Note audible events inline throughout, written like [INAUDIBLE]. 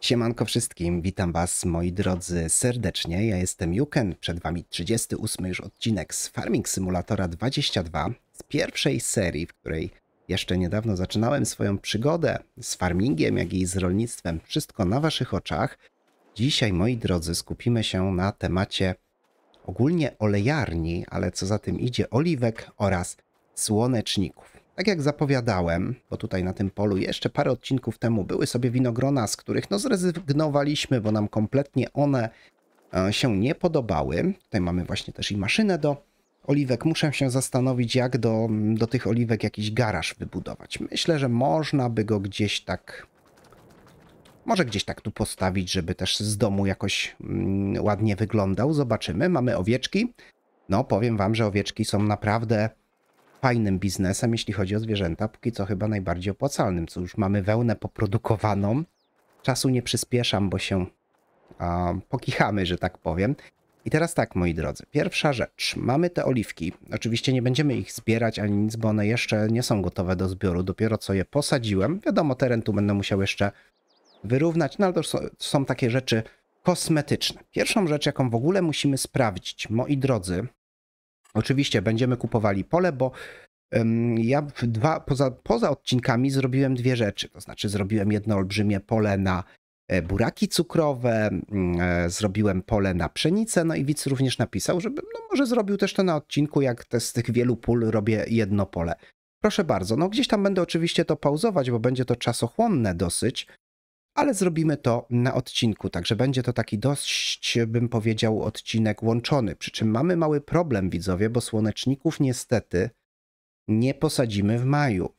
Siemanko wszystkim, witam was moi drodzy serdecznie. Ja jestem Juken, przed wami 38 już odcinek z Farming Simulatora 22 z pierwszej serii, w której jeszcze niedawno zaczynałem swoją przygodę z farmingiem, jak i z rolnictwem. Wszystko na waszych oczach. Dzisiaj moi drodzy skupimy się na temacie ogólnie olejarni, ale co za tym idzie oliwek oraz słoneczników. Tak jak zapowiadałem, bo tutaj na tym polu jeszcze parę odcinków temu były sobie winogrona, z których no zrezygnowaliśmy, bo nam kompletnie one e, się nie podobały. Tutaj mamy właśnie też i maszynę do oliwek. Muszę się zastanowić, jak do, do tych oliwek jakiś garaż wybudować. Myślę, że można by go gdzieś tak... Może gdzieś tak tu postawić, żeby też z domu jakoś mm, ładnie wyglądał. Zobaczymy. Mamy owieczki. No, powiem wam, że owieczki są naprawdę fajnym biznesem, jeśli chodzi o zwierzęta, póki co chyba najbardziej opłacalnym, co już mamy wełnę poprodukowaną. Czasu nie przyspieszam, bo się pokichamy, że tak powiem. I teraz tak, moi drodzy. Pierwsza rzecz. Mamy te oliwki. Oczywiście nie będziemy ich zbierać ani nic, bo one jeszcze nie są gotowe do zbioru. Dopiero co je posadziłem. Wiadomo, teren tu będę musiał jeszcze wyrównać, no ale to są takie rzeczy kosmetyczne. Pierwszą rzecz, jaką w ogóle musimy sprawdzić, moi drodzy, Oczywiście będziemy kupowali pole, bo ja dwa, poza, poza odcinkami zrobiłem dwie rzeczy. To znaczy, zrobiłem jedno olbrzymie pole na e, buraki cukrowe, e, zrobiłem pole na pszenicę, no i widz również napisał, żeby no może zrobił też to na odcinku, jak te z tych wielu pól robię jedno pole. Proszę bardzo, no gdzieś tam będę oczywiście to pauzować, bo będzie to czasochłonne dosyć, ale zrobimy to na odcinku. Także będzie to taki dość, bym powiedział, odcinek łączony. Przy czym mamy mały problem, widzowie, bo słoneczników niestety nie posadzimy w maju.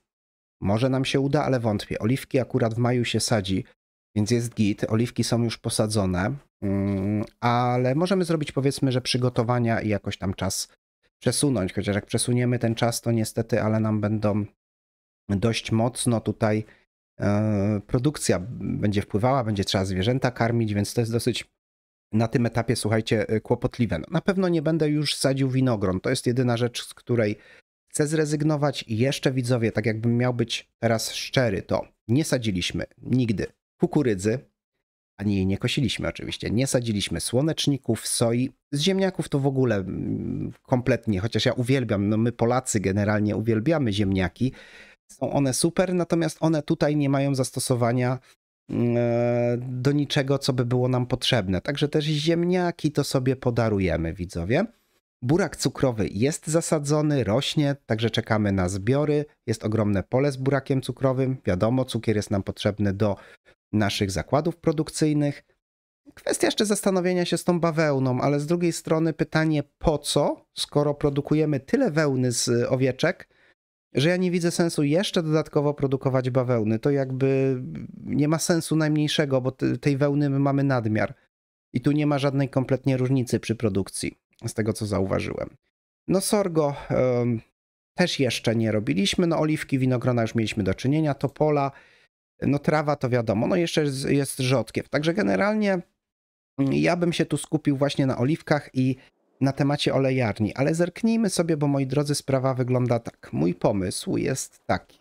Może nam się uda, ale wątpię. Oliwki akurat w maju się sadzi, więc jest git. Oliwki są już posadzone, mm, ale możemy zrobić powiedzmy, że przygotowania i jakoś tam czas przesunąć. Chociaż jak przesuniemy ten czas, to niestety, ale nam będą dość mocno tutaj E, produkcja będzie wpływała, będzie trzeba zwierzęta karmić, więc to jest dosyć na tym etapie, słuchajcie, e, kłopotliwe. No, na pewno nie będę już sadził winogron. To jest jedyna rzecz, z której chcę zrezygnować. I jeszcze widzowie, tak jakbym miał być teraz szczery, to nie sadziliśmy nigdy kukurydzy, ani jej nie kosiliśmy oczywiście. Nie sadziliśmy słoneczników, soi. Z ziemniaków to w ogóle mm, kompletnie, chociaż ja uwielbiam, no my Polacy generalnie uwielbiamy ziemniaki, są one super, natomiast one tutaj nie mają zastosowania mm, e, do niczego, co by było nam potrzebne. Także też ziemniaki to sobie podarujemy, widzowie. Burak cukrowy jest zasadzony, rośnie, także czekamy na zbiory. Jest ogromne pole z burakiem cukrowym. Wiadomo, cukier jest nam potrzebny do naszych zakładów produkcyjnych. Kwestia jeszcze zastanowienia się z tą bawełną, ale z drugiej strony pytanie po co, skoro produkujemy tyle wełny z owieczek, że ja nie widzę sensu jeszcze dodatkowo produkować bawełny. To jakby nie ma sensu najmniejszego, bo tej wełny my mamy nadmiar. I tu nie ma żadnej kompletnie różnicy przy produkcji, z tego co zauważyłem. No sorgo też jeszcze nie robiliśmy, no oliwki, winogrona już mieliśmy do czynienia, topola, no trawa to wiadomo, no jeszcze jest, jest rzodkiew. Także generalnie mm, ja bym się tu skupił właśnie na oliwkach i na temacie olejarni, ale zerknijmy sobie, bo moi drodzy, sprawa wygląda tak. Mój pomysł jest taki.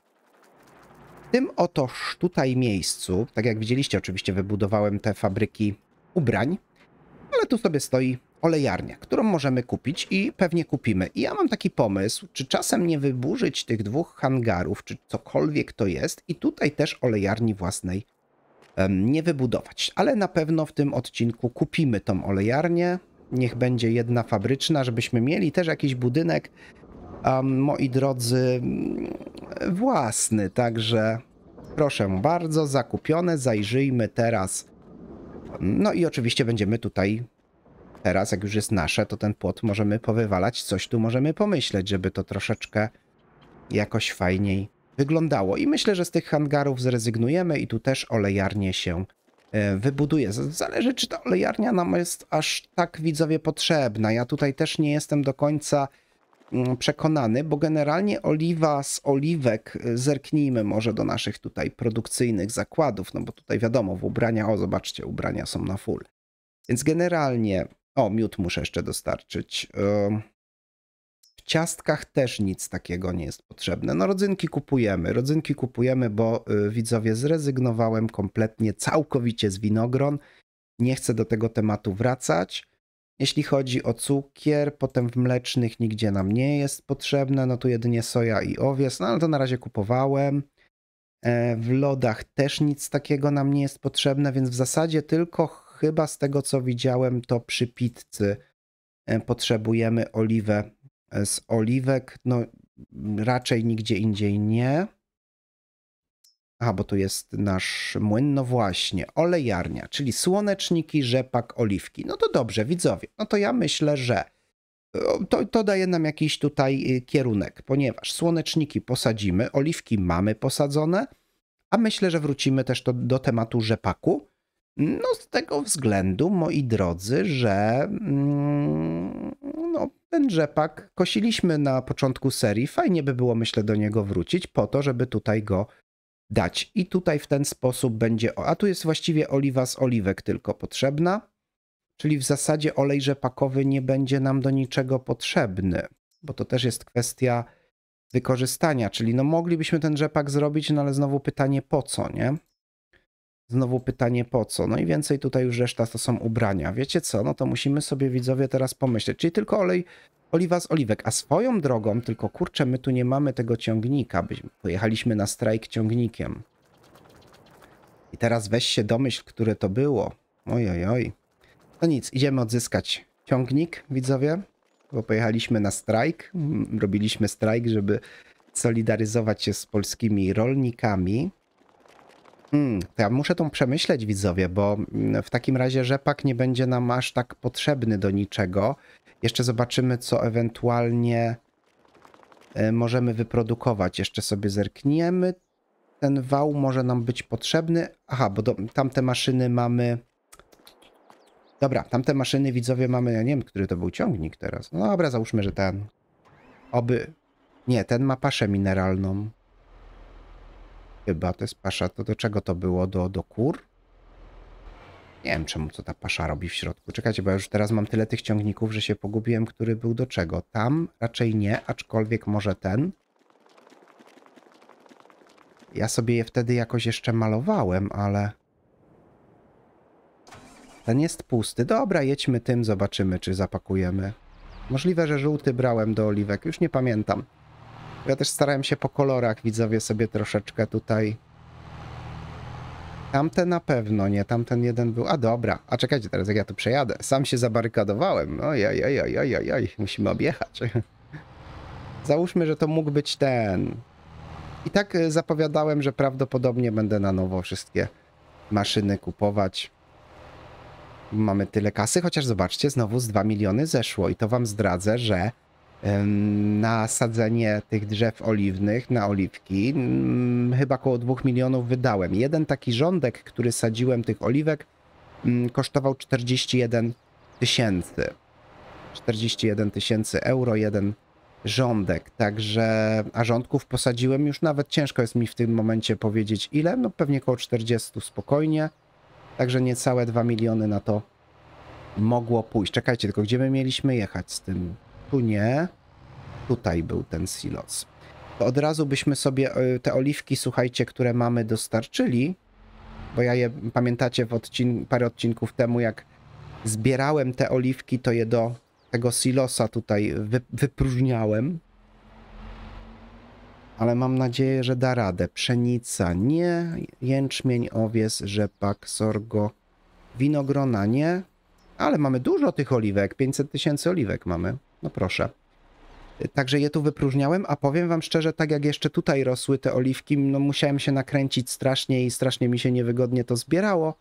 W tym otoż tutaj miejscu, tak jak widzieliście, oczywiście wybudowałem te fabryki ubrań, ale tu sobie stoi olejarnia, którą możemy kupić i pewnie kupimy. I ja mam taki pomysł, czy czasem nie wyburzyć tych dwóch hangarów, czy cokolwiek to jest i tutaj też olejarni własnej nie wybudować. Ale na pewno w tym odcinku kupimy tą olejarnię, niech będzie jedna fabryczna, żebyśmy mieli też jakiś budynek, um, moi drodzy, własny. Także proszę bardzo, zakupione, zajrzyjmy teraz. No i oczywiście będziemy tutaj teraz, jak już jest nasze, to ten płot możemy powywalać, coś tu możemy pomyśleć, żeby to troszeczkę jakoś fajniej wyglądało. I myślę, że z tych hangarów zrezygnujemy i tu też olejarnie się E, wybuduje. Zależy, czy ta olejarnia nam jest aż tak widzowie potrzebna. Ja tutaj też nie jestem do końca mm, przekonany, bo generalnie oliwa z oliwek, e, zerknijmy może do naszych tutaj produkcyjnych zakładów, no bo tutaj wiadomo, w ubrania, o zobaczcie, ubrania są na full. Więc generalnie, o miód muszę jeszcze dostarczyć ciastkach też nic takiego nie jest potrzebne. No rodzynki kupujemy, rodzynki kupujemy, bo y, widzowie zrezygnowałem kompletnie, całkowicie z winogron. Nie chcę do tego tematu wracać. Jeśli chodzi o cukier, potem w mlecznych nigdzie nam nie jest potrzebne, no tu jedynie soja i owiec, no ale to na razie kupowałem. E, w lodach też nic takiego nam nie jest potrzebne, więc w zasadzie tylko chyba z tego co widziałem to przy pizzy e, potrzebujemy oliwę z oliwek, no raczej nigdzie indziej nie. A, bo tu jest nasz młyn. No właśnie, olejarnia, czyli słoneczniki, rzepak, oliwki. No to dobrze, widzowie. No to ja myślę, że to, to daje nam jakiś tutaj y, kierunek, ponieważ słoneczniki posadzimy, oliwki mamy posadzone, a myślę, że wrócimy też do, do tematu rzepaku. No z tego względu, moi drodzy, że mm, ten rzepak kosiliśmy na początku serii. Fajnie by było, myślę, do niego wrócić po to, żeby tutaj go dać. I tutaj w ten sposób będzie... A tu jest właściwie oliwa z oliwek tylko potrzebna, czyli w zasadzie olej rzepakowy nie będzie nam do niczego potrzebny, bo to też jest kwestia wykorzystania, czyli no moglibyśmy ten rzepak zrobić, no ale znowu pytanie po co, nie? Znowu pytanie po co? No i więcej tutaj już reszta to są ubrania. Wiecie co? No to musimy sobie widzowie teraz pomyśleć. Czyli tylko olej, oliwa z oliwek. A swoją drogą, tylko kurczę, my tu nie mamy tego ciągnika. Pojechaliśmy na strajk ciągnikiem. I teraz weź się domyśl, które to było. Oj, oj, oj. No nic, idziemy odzyskać ciągnik, widzowie. Bo pojechaliśmy na strajk. Mm, robiliśmy strajk, żeby solidaryzować się z polskimi rolnikami. Hmm, ja muszę tą przemyśleć, widzowie, bo mm, w takim razie rzepak nie będzie nam aż tak potrzebny do niczego. Jeszcze zobaczymy, co ewentualnie e, możemy wyprodukować. Jeszcze sobie zerkniemy. Ten wał może nam być potrzebny. Aha, bo do, tamte maszyny mamy... Dobra, tamte maszyny, widzowie, mamy... Ja nie wiem, który to był ciągnik teraz. No dobra, załóżmy, że ten... Oby... Nie, ten ma paszę mineralną. Chyba to jest pasza. To do czego to było? Do, do kur? Nie wiem, czemu co ta pasza robi w środku. Czekajcie, bo już teraz mam tyle tych ciągników, że się pogubiłem, który był do czego. Tam raczej nie, aczkolwiek może ten. Ja sobie je wtedy jakoś jeszcze malowałem, ale... Ten jest pusty. Dobra, jedźmy tym, zobaczymy, czy zapakujemy. Możliwe, że żółty brałem do oliwek, już nie pamiętam. Ja też starałem się po kolorach, widzowie, sobie troszeczkę tutaj... Tamten na pewno, nie, tamten jeden był... A dobra, a czekajcie teraz, jak ja tu przejadę. Sam się zabarykadowałem. Oj, oj, oj, oj, oj, oj. musimy objechać. [LAUGHS] Załóżmy, że to mógł być ten. I tak y, zapowiadałem, że prawdopodobnie będę na nowo wszystkie maszyny kupować. Mamy tyle kasy, chociaż zobaczcie, znowu z 2 miliony zeszło. I to wam zdradzę, że na sadzenie tych drzew oliwnych, na oliwki. Mm, chyba około 2 milionów wydałem. Jeden taki rządek, który sadziłem tych oliwek, mm, kosztował 41 tysięcy. 41 tysięcy euro, jeden rządek. Także, a rządków posadziłem już nawet ciężko jest mi w tym momencie powiedzieć ile. No pewnie około 40 spokojnie. Także niecałe 2 miliony na to mogło pójść. Czekajcie, tylko gdzie my mieliśmy jechać z tym tu nie. Tutaj był ten silos. To od razu byśmy sobie e, te oliwki, słuchajcie, które mamy, dostarczyli, bo ja je, pamiętacie, w odcin parę odcinków temu, jak zbierałem te oliwki, to je do tego silosa tutaj wy wypróżniałem. Ale mam nadzieję, że da radę. Pszenica nie, jęczmień, owies, rzepak, sorgo, winogrona nie, ale mamy dużo tych oliwek, 500 tysięcy oliwek mamy. No proszę. Także je tu wypróżniałem, a powiem wam szczerze, tak jak jeszcze tutaj rosły te oliwki, no musiałem się nakręcić strasznie i strasznie mi się niewygodnie to zbierało.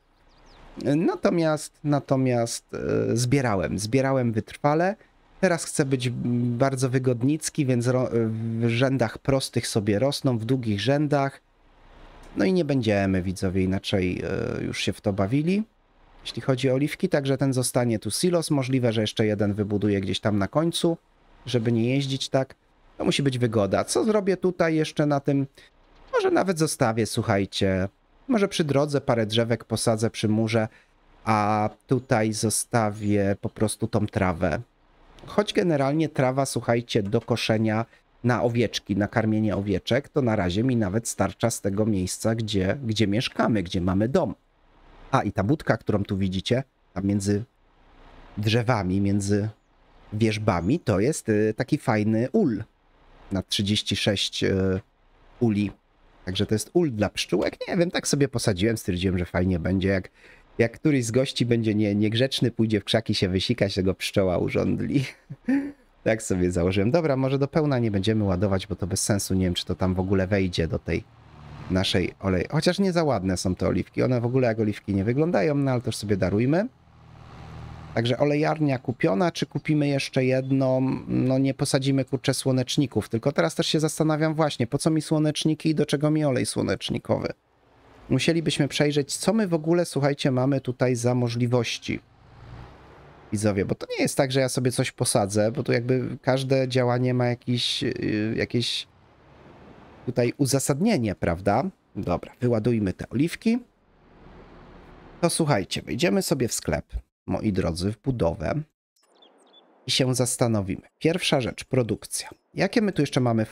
Natomiast, natomiast e, zbierałem, zbierałem wytrwale. Teraz chcę być bardzo wygodnicki, więc w rzędach prostych sobie rosną, w długich rzędach. No i nie będziemy widzowie inaczej e, już się w to bawili jeśli chodzi o oliwki, także ten zostanie tu silos. Możliwe, że jeszcze jeden wybuduję gdzieś tam na końcu, żeby nie jeździć tak. To musi być wygoda. Co zrobię tutaj jeszcze na tym? Może nawet zostawię, słuchajcie. Może przy drodze parę drzewek posadzę przy murze, a tutaj zostawię po prostu tą trawę. Choć generalnie trawa, słuchajcie, do koszenia na owieczki, na karmienie owieczek, to na razie mi nawet starcza z tego miejsca, gdzie, gdzie mieszkamy, gdzie mamy dom. A, i ta budka, którą tu widzicie, tam między drzewami, między wieżbami, to jest y, taki fajny ul na 36 y, uli. Także to jest ul dla pszczółek. Nie wiem, tak sobie posadziłem, stwierdziłem, że fajnie będzie. Jak, jak któryś z gości będzie nie, niegrzeczny, pójdzie w krzaki się wysikać, tego pszczoła urządli. [LAUGHS] tak sobie założyłem. Dobra, może do pełna nie będziemy ładować, bo to bez sensu. Nie wiem, czy to tam w ogóle wejdzie do tej naszej olej. Chociaż nie za ładne są te oliwki. One w ogóle jak oliwki nie wyglądają, no ale też sobie darujmy. Także olejarnia kupiona, czy kupimy jeszcze jedną? No nie posadzimy kurczę słoneczników, tylko teraz też się zastanawiam właśnie, po co mi słoneczniki i do czego mi olej słonecznikowy? Musielibyśmy przejrzeć, co my w ogóle, słuchajcie, mamy tutaj za możliwości. Widzowie, bo to nie jest tak, że ja sobie coś posadzę, bo tu jakby każde działanie ma jakiś, y, jakieś tutaj uzasadnienie, prawda? Dobra, wyładujmy te oliwki. To słuchajcie, wejdziemy sobie w sklep, moi drodzy, w budowę i się zastanowimy. Pierwsza rzecz, produkcja. Jakie my tu jeszcze mamy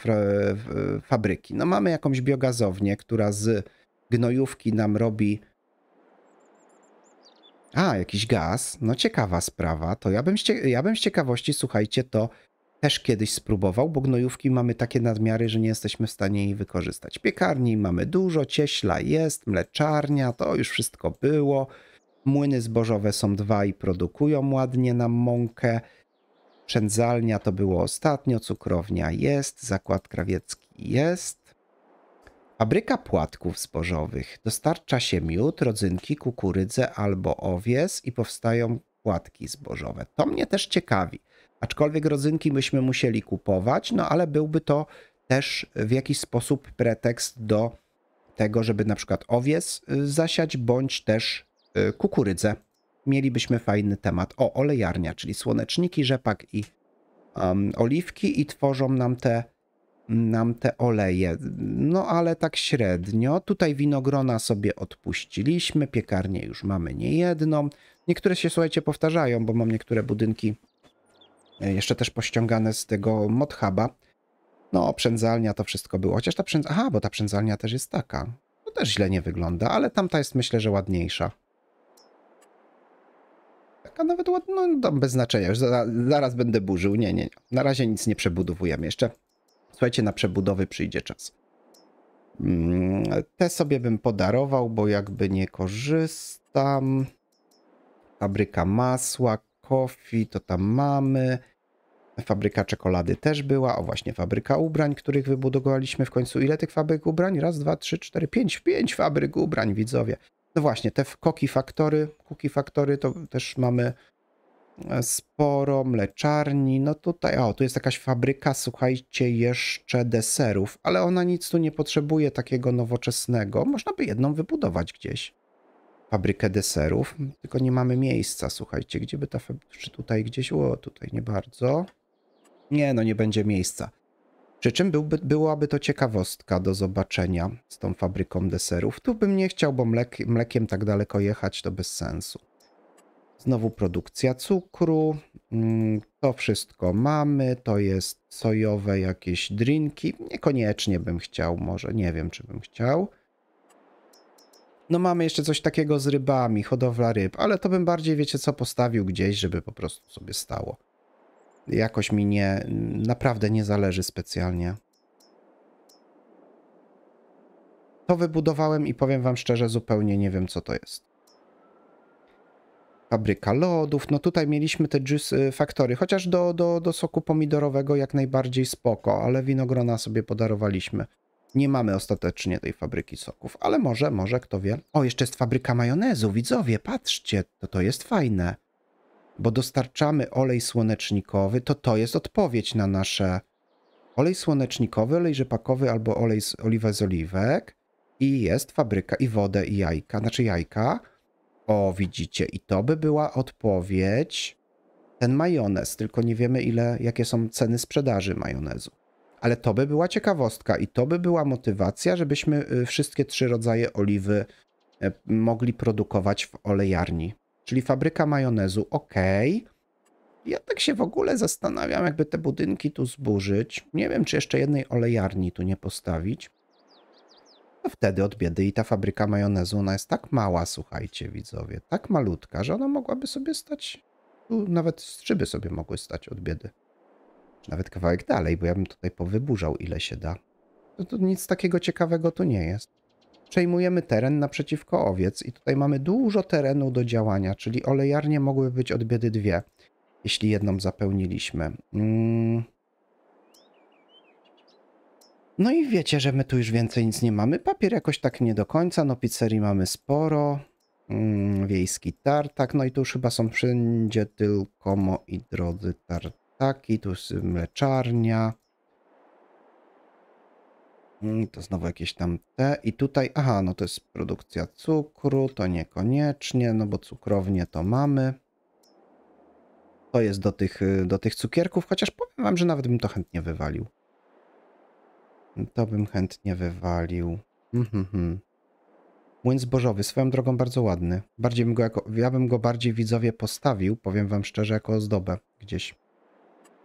fabryki? No mamy jakąś biogazownię, która z gnojówki nam robi... A, jakiś gaz. No ciekawa sprawa. To ja bym, ja bym z ciekawości, słuchajcie, to też kiedyś spróbował, bo gnojówki mamy takie nadmiary, że nie jesteśmy w stanie jej wykorzystać. Piekarni mamy dużo, cieśla jest, mleczarnia, to już wszystko było. Młyny zbożowe są dwa i produkują ładnie nam mąkę. Przędzalnia to było ostatnio, cukrownia jest, zakład krawiecki jest. Fabryka płatków zbożowych. Dostarcza się miód, rodzynki, kukurydzę albo owies i powstają płatki zbożowe. To mnie też ciekawi aczkolwiek rodzynki myśmy musieli kupować, no ale byłby to też w jakiś sposób pretekst do tego, żeby na przykład owiec y, zasiać, bądź też y, kukurydzę. Mielibyśmy fajny temat. O, olejarnia, czyli słoneczniki, rzepak i um, oliwki i tworzą nam te, nam te oleje. No ale tak średnio. Tutaj winogrona sobie odpuściliśmy, piekarnię już mamy niejedną. Niektóre się, słuchajcie, powtarzają, bo mam niektóre budynki E, jeszcze też pościągane z tego mod huba. No, przędzalnia to wszystko było. Chociaż ta przędzalnia... Aha, bo ta przędzalnia też jest taka. To też źle nie wygląda, ale tamta jest myślę, że ładniejsza. Taka nawet ładna, no bez znaczenia. Już zaraz, zaraz będę burzył. Nie, nie, nie. Na razie nic nie przebudowujemy. Jeszcze, słuchajcie, na przebudowy przyjdzie czas. Mm, te sobie bym podarował, bo jakby nie korzystam. Fabryka masła, Coffee, to tam mamy. Fabryka czekolady też była, o właśnie fabryka ubrań, których wybudowaliśmy w końcu. Ile tych fabryk ubrań? Raz, dwa, trzy, cztery, pięć, pięć fabryk ubrań, widzowie. No właśnie, te koki faktory, kuki faktory to też mamy e, sporo, mleczarni, no tutaj, o, tu jest jakaś fabryka, słuchajcie, jeszcze deserów, ale ona nic tu nie potrzebuje takiego nowoczesnego. Można by jedną wybudować gdzieś fabrykę deserów, tylko nie mamy miejsca, słuchajcie, gdzie by ta czy tutaj gdzieś, o tutaj nie bardzo. Nie, no nie będzie miejsca. Przy czym byłby, byłaby to ciekawostka do zobaczenia z tą fabryką deserów. Tu bym nie chciał, bo mlek, mlekiem tak daleko jechać to bez sensu. Znowu produkcja cukru. Mm, to wszystko mamy. To jest sojowe jakieś drinki. Niekoniecznie bym chciał, może nie wiem, czy bym chciał. No mamy jeszcze coś takiego z rybami, hodowla ryb, ale to bym bardziej, wiecie co, postawił gdzieś, żeby po prostu sobie stało. Jakoś mi nie, naprawdę nie zależy specjalnie. To wybudowałem i powiem wam szczerze, zupełnie nie wiem co to jest. Fabryka lodów, no tutaj mieliśmy te juice y, faktory, chociaż do, do, do soku pomidorowego jak najbardziej spoko, ale winogrona sobie podarowaliśmy nie mamy ostatecznie tej fabryki soków, ale może, może, kto wie. O, jeszcze jest fabryka majonezu, widzowie, patrzcie, to to jest fajne. Bo dostarczamy olej słonecznikowy, to to jest odpowiedź na nasze olej słonecznikowy, olej rzepakowy albo olej z oliwa z oliwek. I jest fabryka i wodę i jajka, znaczy jajka. O, widzicie, i to by była odpowiedź. Ten majonez, tylko nie wiemy ile, jakie są ceny sprzedaży majonezu. Ale to by była ciekawostka i to by była motywacja, żebyśmy y, wszystkie trzy rodzaje oliwy e, mogli produkować w olejarni. Czyli fabryka majonezu, ok. Ja tak się w ogóle zastanawiam, jakby te budynki tu zburzyć. Nie wiem, czy jeszcze jednej olejarni tu nie postawić. No wtedy od biedy i ta fabryka majonezu, ona jest tak mała, słuchajcie widzowie, tak malutka, że ona mogłaby sobie stać, tu nawet strzyby sobie mogły stać od biedy. Nawet kawałek dalej, bo ja bym tutaj powyburzał ile się da. To, no to nic takiego ciekawego tu nie jest. Przejmujemy teren naprzeciwko owiec i tutaj mamy dużo terenu do działania, czyli olejarnie mogły być od biedy dwie, jeśli jedną zapełniliśmy. Mm. No i wiecie, że my tu już więcej nic nie mamy. Papier jakoś tak nie do końca, no pizzerii mamy sporo. Mm, wiejski tartak, no i tu już chyba są wszędzie tylko moi drodzy tartak Taki, tu jest mleczarnia. I to znowu jakieś tam te. I tutaj, aha, no to jest produkcja cukru, to niekoniecznie, no bo cukrownie to mamy. To jest do tych, y, do tych cukierków, chociaż powiem wam, że nawet bym to chętnie wywalił. To bym chętnie wywalił. Mhm, mhm. Młyn zbożowy, swoją drogą bardzo ładny. Bardziej bym go jako, ja bym go bardziej widzowie postawił, powiem wam szczerze, jako ozdobę gdzieś.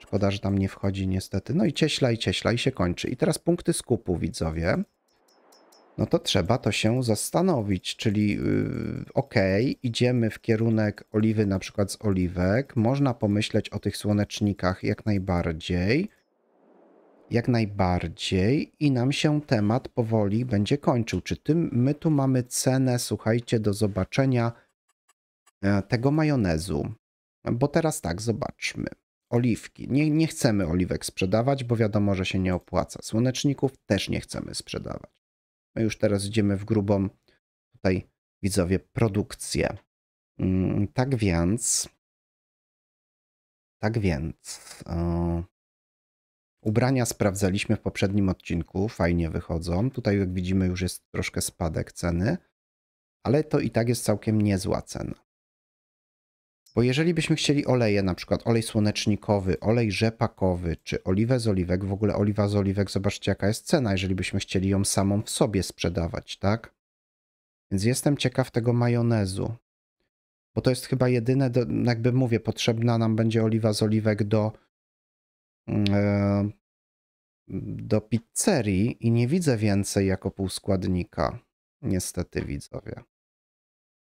Szkoda, że tam nie wchodzi niestety. No i cieśla i cieśla i się kończy. I teraz punkty skupu, widzowie. No to trzeba to się zastanowić, czyli yy, ok, idziemy w kierunek oliwy na przykład z oliwek. Można pomyśleć o tych słonecznikach jak najbardziej. Jak najbardziej i nam się temat powoli będzie kończył. Czy tym my tu mamy cenę, słuchajcie, do zobaczenia e, tego majonezu? Bo teraz tak, zobaczmy oliwki. Nie, nie chcemy oliwek sprzedawać, bo wiadomo, że się nie opłaca. Słoneczników też nie chcemy sprzedawać. My już teraz idziemy w grubą tutaj, widzowie, produkcję. Mm, tak więc, tak więc, o, ubrania sprawdzaliśmy w poprzednim odcinku, fajnie wychodzą. Tutaj, jak widzimy, już jest troszkę spadek ceny, ale to i tak jest całkiem niezła cena. Bo jeżeli byśmy chcieli oleje, na przykład olej słonecznikowy, olej rzepakowy, czy oliwę z oliwek, w ogóle oliwa z oliwek, zobaczcie jaka jest cena, jeżeli byśmy chcieli ją samą w sobie sprzedawać, tak? Więc jestem ciekaw tego majonezu, bo to jest chyba jedyne, do, jakby mówię, potrzebna nam będzie oliwa z oliwek do, mm, e, do pizzerii i nie widzę więcej jako półskładnika, niestety widzowie.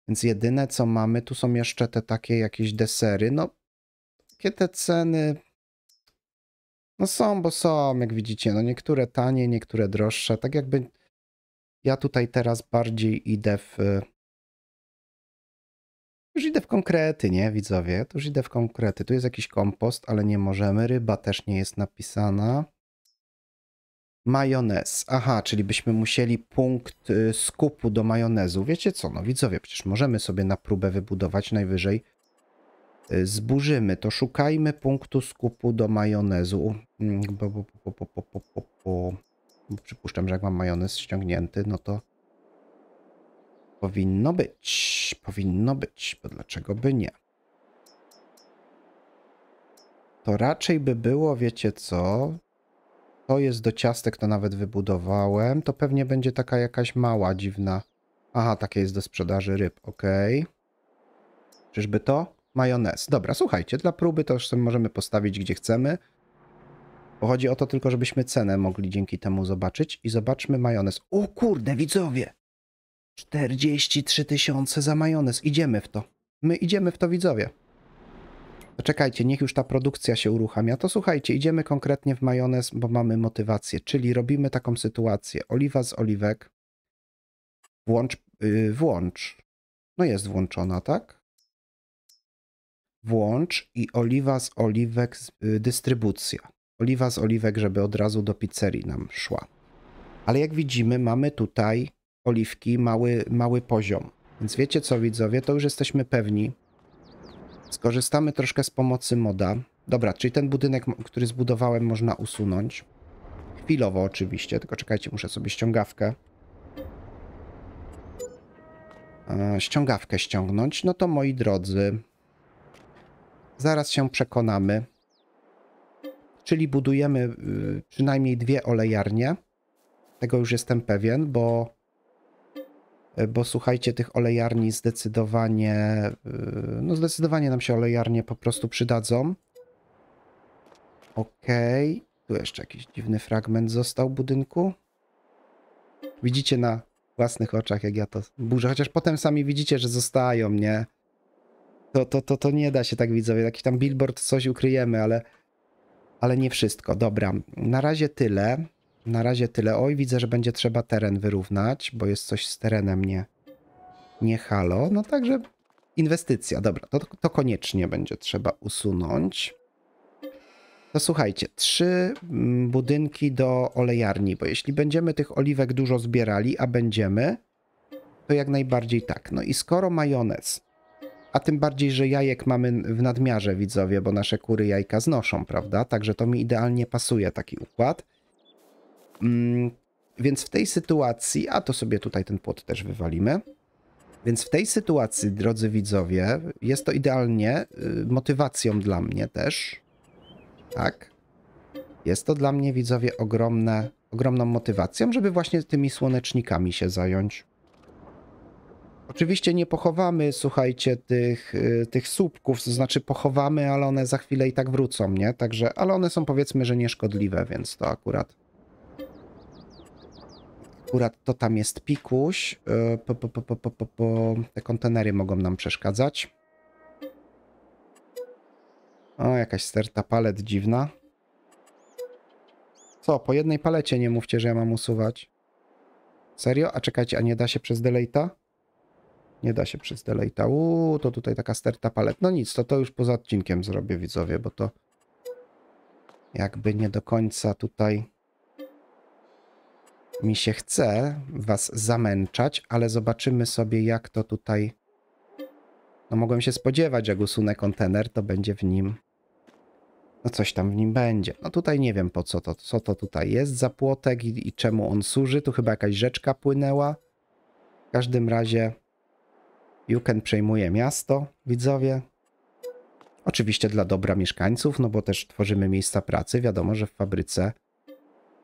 Więc jedyne co mamy, tu są jeszcze te takie jakieś desery. No, takie te ceny. No są, bo są, jak widzicie. No niektóre tanie, niektóre droższe. Tak jakby ja tutaj teraz bardziej idę w. Już idę w konkrety, nie widzowie? To już idę w konkrety. Tu jest jakiś kompost, ale nie możemy. Ryba też nie jest napisana majonez. Aha, czyli byśmy musieli punkt y, skupu do majonezu. Wiecie co, no widzowie, przecież możemy sobie na próbę wybudować najwyżej. Y, zburzymy to, szukajmy punktu skupu do majonezu. Mm, bo, bo, bo, Przypuszczam, że jak mam majonez ściągnięty, no to powinno być. Powinno być, bo dlaczego by nie? To raczej by było, wiecie co, to jest do ciastek, to nawet wybudowałem. To pewnie będzie taka jakaś mała, dziwna. Aha, takie jest do sprzedaży ryb, ok. Czyżby to? Majonez. Dobra, słuchajcie, dla próby to już sobie możemy postawić gdzie chcemy. Bo chodzi o to tylko, żebyśmy cenę mogli dzięki temu zobaczyć. I zobaczmy majonez. O kurde, widzowie! 43 tysiące za majonez. Idziemy w to. My idziemy w to, widzowie. Czekajcie, niech już ta produkcja się uruchamia. To słuchajcie, idziemy konkretnie w majonez, bo mamy motywację, czyli robimy taką sytuację. Oliwa z oliwek. Włącz, yy, włącz. No jest włączona, tak? Włącz i oliwa z oliwek yy, dystrybucja. Oliwa z oliwek, żeby od razu do pizzerii nam szła. Ale jak widzimy, mamy tutaj oliwki, mały, mały poziom. Więc wiecie co, widzowie, to już jesteśmy pewni, Skorzystamy troszkę z pomocy moda. Dobra, czyli ten budynek, który zbudowałem, można usunąć. Chwilowo oczywiście, tylko czekajcie, muszę sobie ściągawkę. E, ściągawkę ściągnąć. No to moi drodzy, zaraz się przekonamy. Czyli budujemy y, przynajmniej dwie olejarnie. Tego już jestem pewien, bo E, bo słuchajcie, tych olejarni zdecydowanie, e, no zdecydowanie nam się olejarnie po prostu przydadzą. Okej, okay. tu jeszcze jakiś dziwny fragment został budynku. Widzicie na własnych oczach, jak ja to burzę, chociaż potem sami widzicie, że zostają, nie? To, to, to, to nie da się tak widzowie, jakiś tam billboard, coś ukryjemy, ale, ale nie wszystko. Dobra, na razie tyle. Na razie tyle. Oj, widzę, że będzie trzeba teren wyrównać, bo jest coś z terenem, nie, nie halo. No także inwestycja, dobra, to, to koniecznie będzie trzeba usunąć. To słuchajcie, trzy mm, budynki do olejarni, bo jeśli będziemy tych oliwek dużo zbierali, a będziemy, to jak najbardziej tak. No i skoro majonez, a tym bardziej, że jajek mamy w nadmiarze, widzowie, bo nasze kury jajka znoszą, prawda? Także to mi idealnie pasuje taki układ. Mm, więc w tej sytuacji, a to sobie tutaj ten płot też wywalimy. Więc w tej sytuacji, drodzy widzowie, jest to idealnie y, motywacją dla mnie też. Tak. Jest to dla mnie, widzowie, ogromne, ogromną motywacją, żeby właśnie tymi słonecznikami się zająć. Oczywiście nie pochowamy, słuchajcie, tych, y, tych słupków, to znaczy pochowamy, ale one za chwilę i tak wrócą, nie? Także, ale one są powiedzmy, że nieszkodliwe, więc to akurat akurat to tam jest pikuś. E, po, po, po, po, po, po, Te kontenery mogą nam przeszkadzać. O, jakaś sterta palet dziwna. Co, po jednej palecie nie mówcie, że ja mam usuwać. Serio? A czekajcie, a nie da się przez delayta Nie da się przez delayta Uuu, to tutaj taka sterta palet. No nic, to to już poza odcinkiem zrobię, widzowie, bo to jakby nie do końca tutaj mi się chce was zamęczać, ale zobaczymy sobie, jak to tutaj... No mogłem się spodziewać, jak usunę kontener, to będzie w nim... No coś tam w nim będzie. No tutaj nie wiem po co to, co to tutaj jest za płotek i, i czemu on służy. Tu chyba jakaś rzeczka płynęła. W każdym razie Juken przejmuje miasto, widzowie. Oczywiście dla dobra mieszkańców, no bo też tworzymy miejsca pracy. Wiadomo, że w fabryce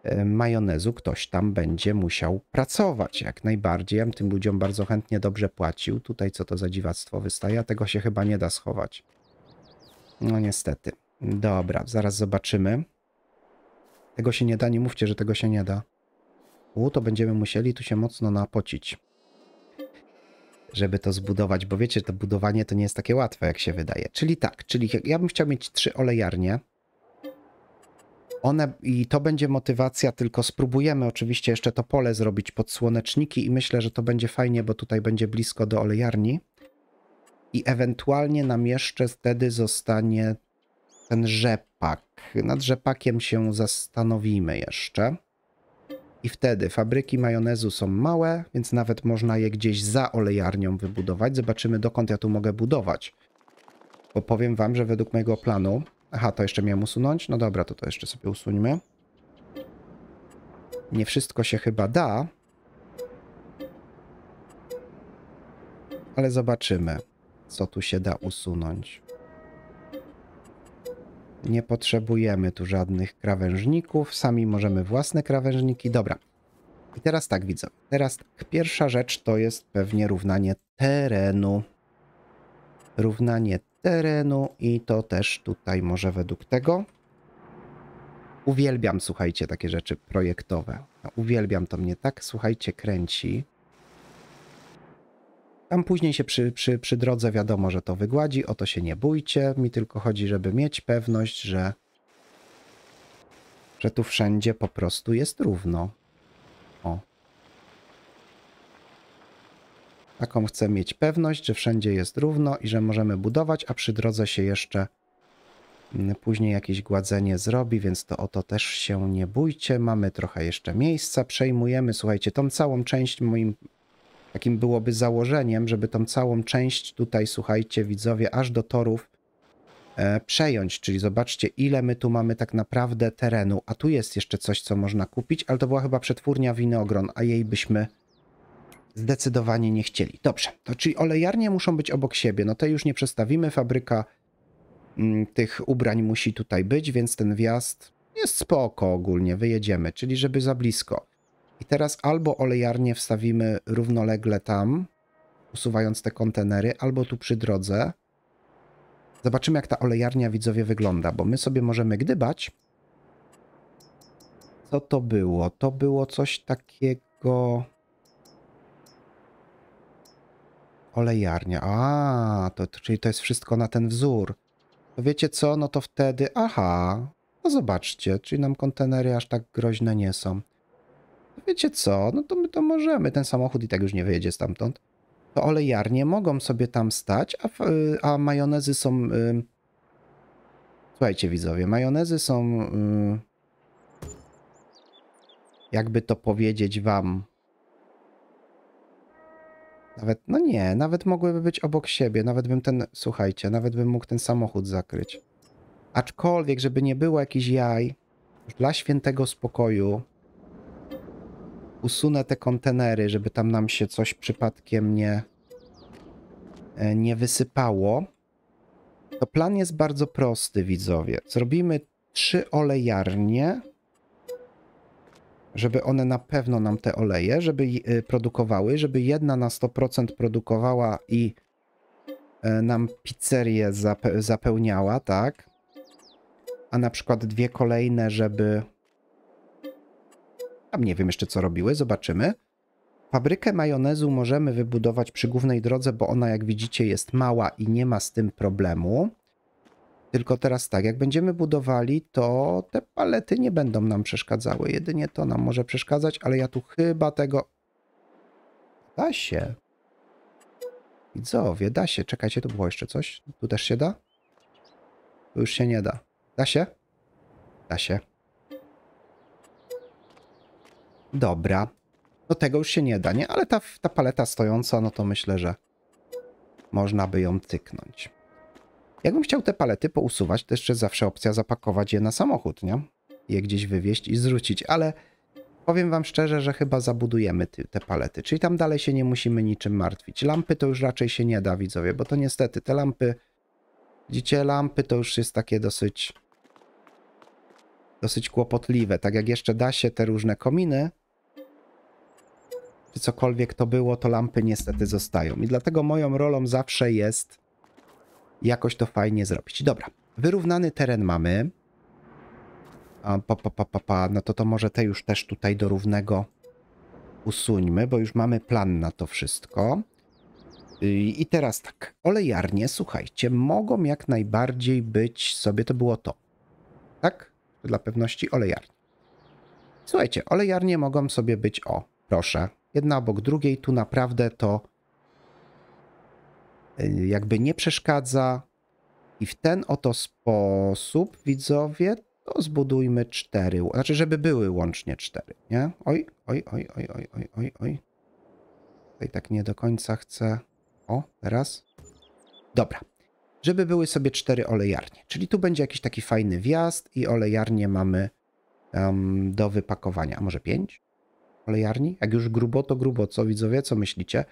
E, majonezu ktoś tam będzie musiał pracować jak najbardziej. Ja bym tym ludziom bardzo chętnie dobrze płacił. Tutaj co to za dziwactwo wystaje, a tego się chyba nie da schować. No niestety. Dobra, zaraz zobaczymy. Tego się nie da, nie mówcie, że tego się nie da. U, to będziemy musieli tu się mocno napocić, żeby to zbudować, bo wiecie, to budowanie to nie jest takie łatwe, jak się wydaje. Czyli tak, czyli ja bym chciał mieć trzy olejarnie, one i to będzie motywacja, tylko spróbujemy oczywiście jeszcze to pole zrobić pod słoneczniki i myślę, że to będzie fajnie, bo tutaj będzie blisko do olejarni. I ewentualnie nam jeszcze wtedy zostanie ten rzepak. Nad rzepakiem się zastanowimy jeszcze. I wtedy fabryki majonezu są małe, więc nawet można je gdzieś za olejarnią wybudować. Zobaczymy, dokąd ja tu mogę budować. Bo powiem wam, że według mojego planu Aha, to jeszcze miałem usunąć. No dobra, to to jeszcze sobie usuńmy. Nie wszystko się chyba da. Ale zobaczymy, co tu się da usunąć. Nie potrzebujemy tu żadnych krawężników. Sami możemy własne krawężniki. Dobra. I teraz tak widzę. Teraz tak. pierwsza rzecz to jest pewnie równanie terenu. Równanie terenu i to też tutaj może według tego. Uwielbiam, słuchajcie, takie rzeczy projektowe. Uwielbiam, to mnie tak, słuchajcie, kręci. Tam później się przy, przy, przy drodze wiadomo, że to wygładzi, o to się nie bójcie. Mi tylko chodzi, żeby mieć pewność, że, że tu wszędzie po prostu jest równo. O. Taką chcę mieć pewność, że wszędzie jest równo i że możemy budować, a przy drodze się jeszcze mm, później jakieś gładzenie zrobi, więc to o to też się nie bójcie. Mamy trochę jeszcze miejsca, przejmujemy, słuchajcie, tą całą część moim takim byłoby założeniem, żeby tą całą część tutaj, słuchajcie, widzowie, aż do torów e, przejąć, czyli zobaczcie, ile my tu mamy tak naprawdę terenu, a tu jest jeszcze coś, co można kupić, ale to była chyba przetwórnia winogron, a jej byśmy zdecydowanie nie chcieli. Dobrze, to czyli olejarnie muszą być obok siebie, no te już nie przestawimy, fabryka mm, tych ubrań musi tutaj być, więc ten wjazd jest spoko ogólnie, wyjedziemy, czyli żeby za blisko. I teraz albo olejarnie wstawimy równolegle tam, usuwając te kontenery, albo tu przy drodze. Zobaczymy, jak ta olejarnia widzowie wygląda, bo my sobie możemy gdybać. Co to było? To było coś takiego... Olejarnia. A, to, to, czyli to jest wszystko na ten wzór. To wiecie co? No to wtedy, aha, no zobaczcie, czyli nam kontenery aż tak groźne nie są. To no wiecie co? No to my to możemy, ten samochód i tak już nie wyjedzie stamtąd. To olejarnie mogą sobie tam stać, a, y, a majonezy są... Y, słuchajcie widzowie, majonezy są... Y, jakby to powiedzieć wam nawet, no nie, nawet mogłyby być obok siebie, nawet bym ten, słuchajcie, nawet bym mógł ten samochód zakryć. Aczkolwiek, żeby nie było jakiś jaj, dla świętego spokoju usunę te kontenery, żeby tam nam się coś przypadkiem nie, e, nie wysypało. To plan jest bardzo prosty, widzowie. Zrobimy trzy olejarnie żeby one na pewno nam te oleje, żeby y, produkowały, żeby jedna na 100% produkowała i e, nam pizzerię zapełniała, tak? A na przykład dwie kolejne, żeby... Tam nie wiem jeszcze co robiły, zobaczymy. Fabrykę majonezu możemy wybudować przy głównej drodze, bo ona jak widzicie jest mała i nie ma z tym problemu. Tylko teraz tak, jak będziemy budowali, to te palety nie będą nam przeszkadzały. Jedynie to nam może przeszkadzać, ale ja tu chyba tego... Da się. Widzowie, da się. Czekajcie, tu było jeszcze coś. Tu też się da? Tu już się nie da. Da się? Da się. Dobra. No tego już się nie da, nie? Ale ta, ta paleta stojąca, no to myślę, że można by ją cyknąć. Jakbym chciał te palety pousuwać, to jeszcze zawsze opcja zapakować je na samochód, nie? Je gdzieś wywieźć i zrzucić, ale powiem wam szczerze, że chyba zabudujemy te palety, czyli tam dalej się nie musimy niczym martwić. Lampy to już raczej się nie da, widzowie, bo to niestety te lampy, widzicie, lampy to już jest takie dosyć, dosyć kłopotliwe. Tak jak jeszcze da się te różne kominy, czy cokolwiek to było, to lampy niestety zostają. I dlatego moją rolą zawsze jest jakoś to fajnie zrobić. Dobra, wyrównany teren mamy. A, pa, pa, pa, pa, No to to może te już też tutaj do równego usuńmy, bo już mamy plan na to wszystko. I teraz tak, olejarnie, słuchajcie, mogą jak najbardziej być sobie, to było to, tak? Dla pewności olejarnie. Słuchajcie, olejarnie mogą sobie być, o, proszę, jedna obok drugiej, tu naprawdę to jakby nie przeszkadza. I w ten oto sposób, widzowie, to zbudujmy cztery. Znaczy, żeby były łącznie cztery, nie? Oj, oj, oj, oj, oj, oj, oj, oj. Tutaj tak nie do końca chcę. O, teraz. Dobra. Żeby były sobie cztery olejarnie. Czyli tu będzie jakiś taki fajny wjazd i olejarnie mamy um, do wypakowania. A może pięć? Olejarni? Jak już grubo, to grubo. Co widzowie, co myślicie?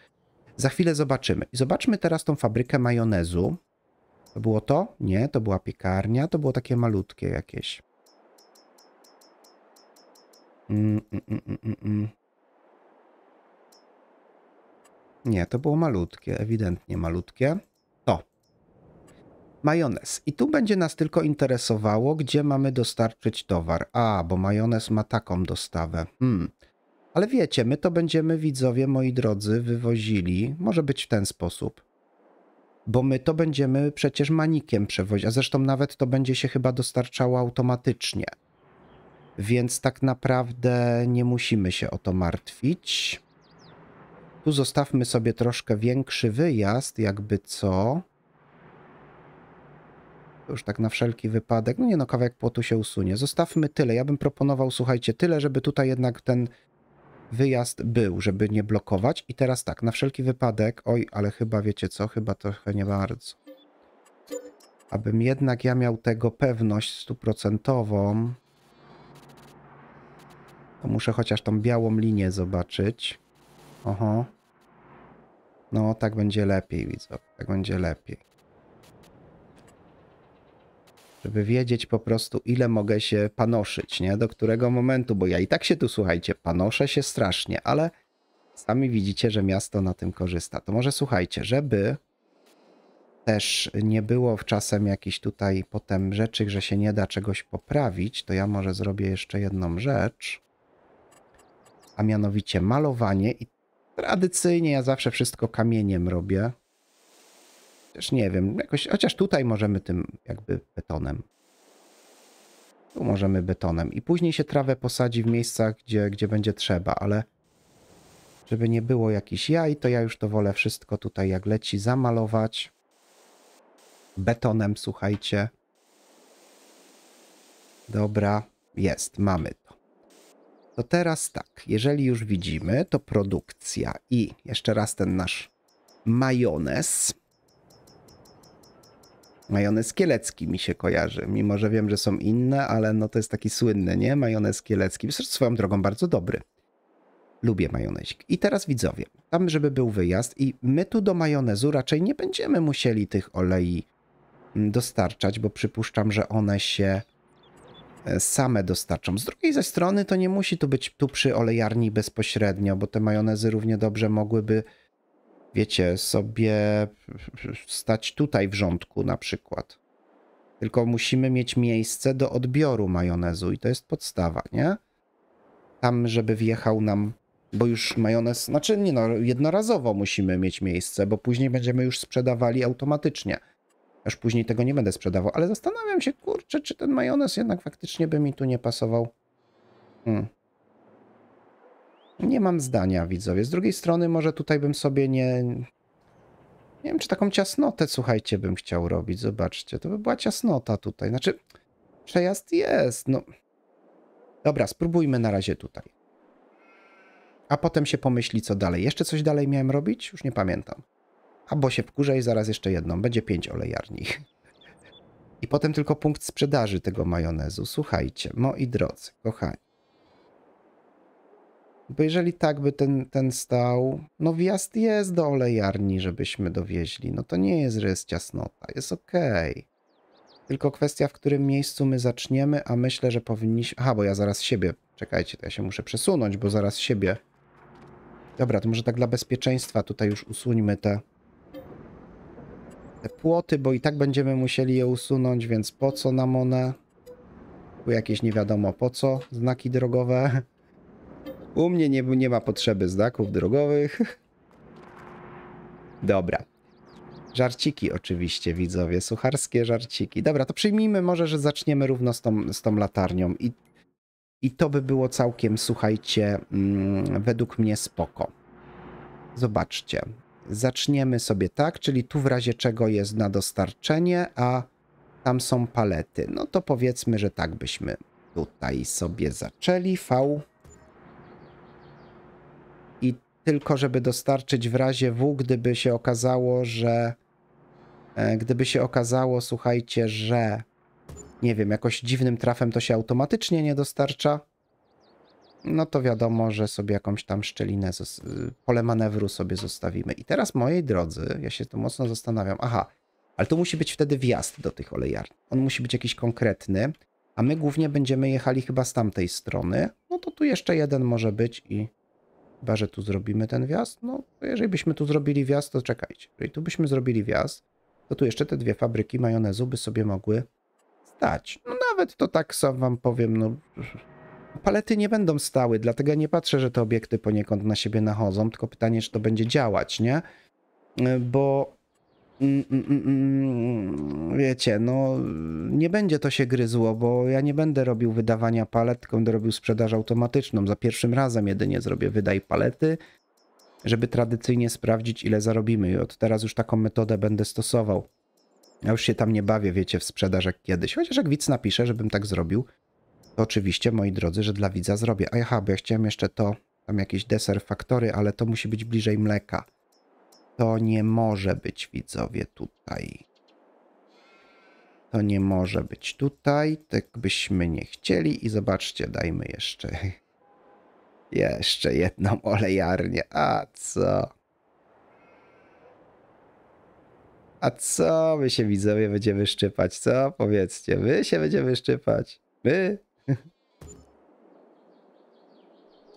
Za chwilę zobaczymy. I zobaczmy teraz tą fabrykę majonezu. To było to? Nie, to była piekarnia. To było takie malutkie jakieś. Mm mm mm, mm, mm, mm, nie, to było malutkie, ewidentnie malutkie. To. Majonez. I tu będzie nas tylko interesowało, gdzie mamy dostarczyć towar. A, bo majonez ma taką dostawę. Hmm. Ale wiecie, my to będziemy widzowie, moi drodzy, wywozili, może być w ten sposób, bo my to będziemy przecież manikiem przewozić, a zresztą nawet to będzie się chyba dostarczało automatycznie. Więc tak naprawdę nie musimy się o to martwić. Tu zostawmy sobie troszkę większy wyjazd, jakby co. Już tak na wszelki wypadek. No nie no, kawałek płotu się usunie. Zostawmy tyle. Ja bym proponował, słuchajcie, tyle, żeby tutaj jednak ten wyjazd był, żeby nie blokować. I teraz tak, na wszelki wypadek, oj, ale chyba wiecie co, chyba trochę nie bardzo. Abym jednak ja miał tego pewność stuprocentową, to muszę chociaż tą białą linię zobaczyć. Oho. No, tak będzie lepiej, widzę. Tak będzie lepiej żeby wiedzieć po prostu, ile mogę się panoszyć, nie? Do którego momentu, bo ja i tak się tu, słuchajcie, panoszę się strasznie, ale sami widzicie, że miasto na tym korzysta. To może słuchajcie, żeby też nie było w czasem jakichś tutaj potem rzeczy, że się nie da czegoś poprawić, to ja może zrobię jeszcze jedną rzecz, a mianowicie malowanie i tradycyjnie ja zawsze wszystko kamieniem robię. Chociaż nie wiem, jakoś, chociaż tutaj możemy tym jakby betonem. Tu możemy betonem. I później się trawę posadzi w miejscach, gdzie, gdzie będzie trzeba, ale żeby nie było jakiś jaj, to ja już to wolę wszystko tutaj jak leci zamalować. Betonem, słuchajcie. Dobra, jest, mamy to. To teraz tak, jeżeli już widzimy, to produkcja i jeszcze raz ten nasz majonez. Majonez kielecki mi się kojarzy, mimo że wiem, że są inne, ale no to jest taki słynny, nie? Majonez kielecki. Swoją drogą bardzo dobry. Lubię majonezik. I teraz widzowie, tam żeby był wyjazd i my tu do majonezu raczej nie będziemy musieli tych olei mm, dostarczać, bo przypuszczam, że one się e, same dostarczą. Z drugiej ze strony to nie musi tu być tu przy olejarni bezpośrednio, bo te majonezy równie dobrze mogłyby wiecie, sobie stać tutaj w rządku na przykład. Tylko musimy mieć miejsce do odbioru majonezu i to jest podstawa, nie? Tam, żeby wjechał nam, bo już majonez, znaczy nie no, jednorazowo musimy mieć miejsce, bo później będziemy już sprzedawali automatycznie. Aż później tego nie będę sprzedawał, ale zastanawiam się, kurczę, czy ten majonez jednak faktycznie by mi tu nie pasował. Hmm nie mam zdania, widzowie. Z drugiej strony, może tutaj bym sobie nie. Nie wiem, czy taką ciasnotę, słuchajcie, bym chciał robić. Zobaczcie, to by była ciasnota tutaj. Znaczy, przejazd jest, no. Dobra, spróbujmy na razie tutaj. A potem się pomyśli, co dalej. Jeszcze coś dalej miałem robić? Już nie pamiętam. A bo się wkurzę i zaraz jeszcze jedną. Będzie pięć olejarni. [LAUGHS] I potem tylko punkt sprzedaży tego majonezu. Słuchajcie, moi drodzy, kochani. Bo jeżeli tak by ten, ten stał, no wjazd jest do olejarni, żebyśmy dowieźli. No to nie jest rys ciasnota, jest okej. Okay. Tylko kwestia, w którym miejscu my zaczniemy, a myślę, że powinniśmy... Aha, bo ja zaraz siebie... Czekajcie, to ja się muszę przesunąć, bo zaraz siebie... Dobra, to może tak dla bezpieczeństwa tutaj już usuńmy te... Te płoty, bo i tak będziemy musieli je usunąć, więc po co nam one? Tu jakieś nie wiadomo po co znaki drogowe. U mnie nie, nie ma potrzeby znaków drogowych. [LAUGHS] Dobra. Żarciki oczywiście, widzowie, sucharskie żarciki. Dobra, to przyjmijmy może, że zaczniemy równo z tą, z tą latarnią i, i to by było całkiem, słuchajcie, mm, według mnie spoko. Zobaczcie, zaczniemy sobie tak, czyli tu w razie czego jest na dostarczenie, a tam są palety. No to powiedzmy, że tak byśmy tutaj sobie zaczęli. V tylko żeby dostarczyć w razie W, gdyby się okazało, że... E, gdyby się okazało, słuchajcie, że... Nie wiem, jakoś dziwnym trafem to się automatycznie nie dostarcza. No to wiadomo, że sobie jakąś tam szczelinę, pole manewru sobie zostawimy. I teraz, mojej drodzy, ja się tu mocno zastanawiam. Aha, ale to musi być wtedy wjazd do tych olejarni. On musi być jakiś konkretny, a my głównie będziemy jechali chyba z tamtej strony. No to tu jeszcze jeden może być i Chyba, że tu zrobimy ten wjazd. No, jeżeli byśmy tu zrobili wjazd, to czekajcie. Jeżeli tu byśmy zrobili wjazd, to tu jeszcze te dwie fabryki majonezu by sobie mogły stać. No nawet to tak sam wam powiem, no... Palety nie będą stały, dlatego nie patrzę, że te obiekty poniekąd na siebie nachodzą, tylko pytanie, czy to będzie działać, nie? Bo wiecie, no nie będzie to się gryzło, bo ja nie będę robił wydawania palet, tylko będę robił sprzedaż automatyczną. Za pierwszym razem jedynie zrobię wydaj palety, żeby tradycyjnie sprawdzić ile zarobimy. I od teraz już taką metodę będę stosował. Ja już się tam nie bawię, wiecie, w sprzedaż jak kiedyś. Chociaż jak widz napisze, żebym tak zrobił, to oczywiście, moi drodzy, że dla widza zrobię. A ja bo ja chciałem jeszcze to, tam jakieś deser faktory, ale to musi być bliżej mleka. To nie może być, widzowie, tutaj. To nie może być tutaj, tak byśmy nie chcieli. I zobaczcie, dajmy jeszcze... [LAUGHS] Jeszcze jedną olejarnię. A co? A co my się widzowie będziemy szczypać? Co? Powiedzcie, my się będziemy szczypać. My? [LAUGHS]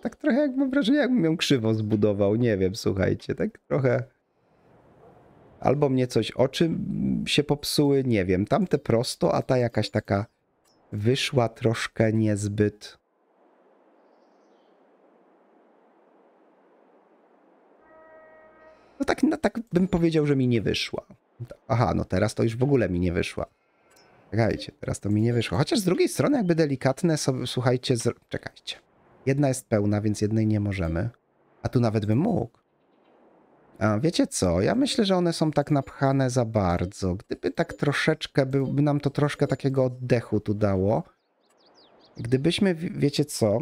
tak trochę jak mam wrażenie, jakbym ją krzywo zbudował. Nie wiem, słuchajcie, tak trochę albo mnie coś oczy się popsuły, nie wiem. Tamte prosto, a ta jakaś taka wyszła troszkę niezbyt. No tak, no tak bym powiedział, że mi nie wyszła. Aha, no teraz to już w ogóle mi nie wyszła. Czekajcie, teraz to mi nie wyszło. Chociaż z drugiej strony jakby delikatne, so, słuchajcie, z... czekajcie. Jedna jest pełna, więc jednej nie możemy. A tu nawet bym mógł. Wiecie co, ja myślę, że one są tak napchane za bardzo. Gdyby tak troszeczkę, by nam to troszkę takiego oddechu tu dało. Gdybyśmy, wiecie co,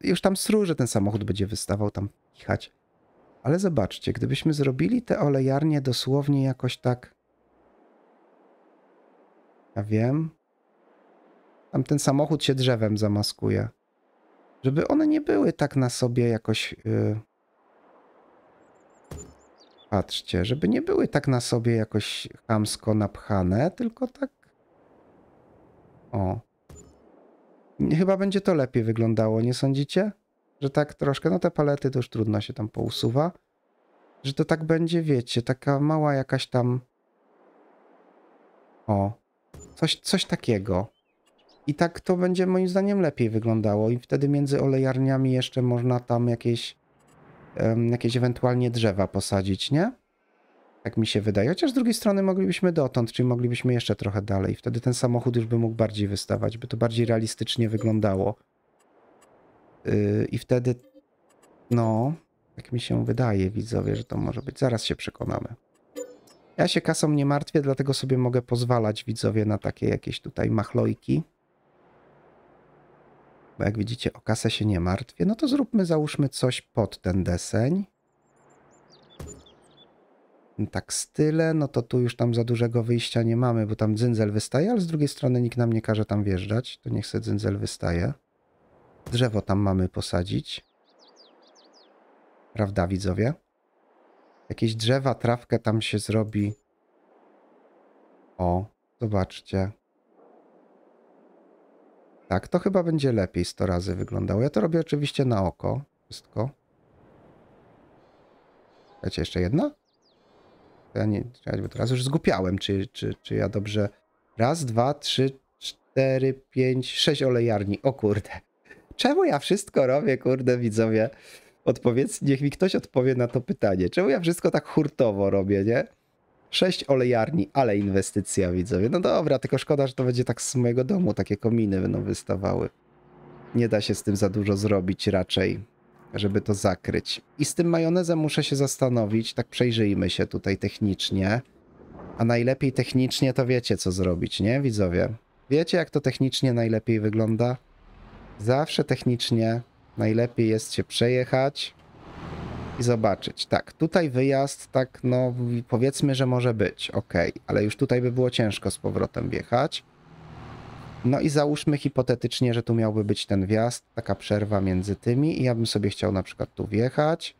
już tam sru, że ten samochód będzie wystawał tam kichać. Ale zobaczcie, gdybyśmy zrobili te olejarnie dosłownie jakoś tak... Ja wiem. Tam ten samochód się drzewem zamaskuje. Żeby one nie były tak na sobie jakoś... Yy patrzcie, żeby nie były tak na sobie jakoś chamsko napchane, tylko tak. O. Chyba będzie to lepiej wyglądało, nie sądzicie? Że tak troszkę, no te palety to już trudno się tam pousuwa. Że to tak będzie, wiecie, taka mała jakaś tam. O. Coś, coś takiego. I tak to będzie moim zdaniem lepiej wyglądało. I wtedy między olejarniami jeszcze można tam jakieś jakieś ewentualnie drzewa posadzić, nie? Tak mi się wydaje. Chociaż z drugiej strony moglibyśmy dotąd, czyli moglibyśmy jeszcze trochę dalej. Wtedy ten samochód już by mógł bardziej wystawać, by to bardziej realistycznie wyglądało. Yy, I wtedy, no, tak mi się wydaje, widzowie, że to może być. Zaraz się przekonamy. Ja się kasą nie martwię, dlatego sobie mogę pozwalać, widzowie, na takie jakieś tutaj machlojki. Bo jak widzicie, o kasę się nie martwię. No to zróbmy, załóżmy coś pod ten deseń. Tak style, no to tu już tam za dużego wyjścia nie mamy, bo tam dzyndzel wystaje, ale z drugiej strony nikt nam nie każe tam wjeżdżać. To niech se dzyndzel wystaje. Drzewo tam mamy posadzić. Prawda, widzowie? Jakieś drzewa, trawkę tam się zrobi. O, zobaczcie. Tak, to chyba będzie lepiej 100 razy wyglądało. Ja to robię oczywiście na oko. Wszystko. Wiecie, jeszcze jedna? ja nie, bo teraz już zgupiałem, czy, czy, czy ja dobrze... Raz, dwa, trzy, cztery, pięć, sześć olejarni. O kurde. Czemu ja wszystko robię, kurde, widzowie? Odpowiedz, niech mi ktoś odpowie na to pytanie. Czemu ja wszystko tak hurtowo robię, nie? Sześć olejarni, ale inwestycja, widzowie. No dobra, tylko szkoda, że to będzie tak z mojego domu, takie kominy będą wystawały. Nie da się z tym za dużo zrobić raczej, żeby to zakryć. I z tym majonezem muszę się zastanowić, tak przejrzyjmy się tutaj technicznie. A najlepiej technicznie to wiecie, co zrobić, nie, widzowie? Wiecie, jak to technicznie najlepiej wygląda? Zawsze technicznie najlepiej jest się przejechać, i zobaczyć. Tak, tutaj wyjazd, tak, no powiedzmy, że może być, ok, ale już tutaj by było ciężko z powrotem wjechać. No i załóżmy hipotetycznie, że tu miałby być ten wjazd, taka przerwa między tymi i ja bym sobie chciał na przykład tu wjechać.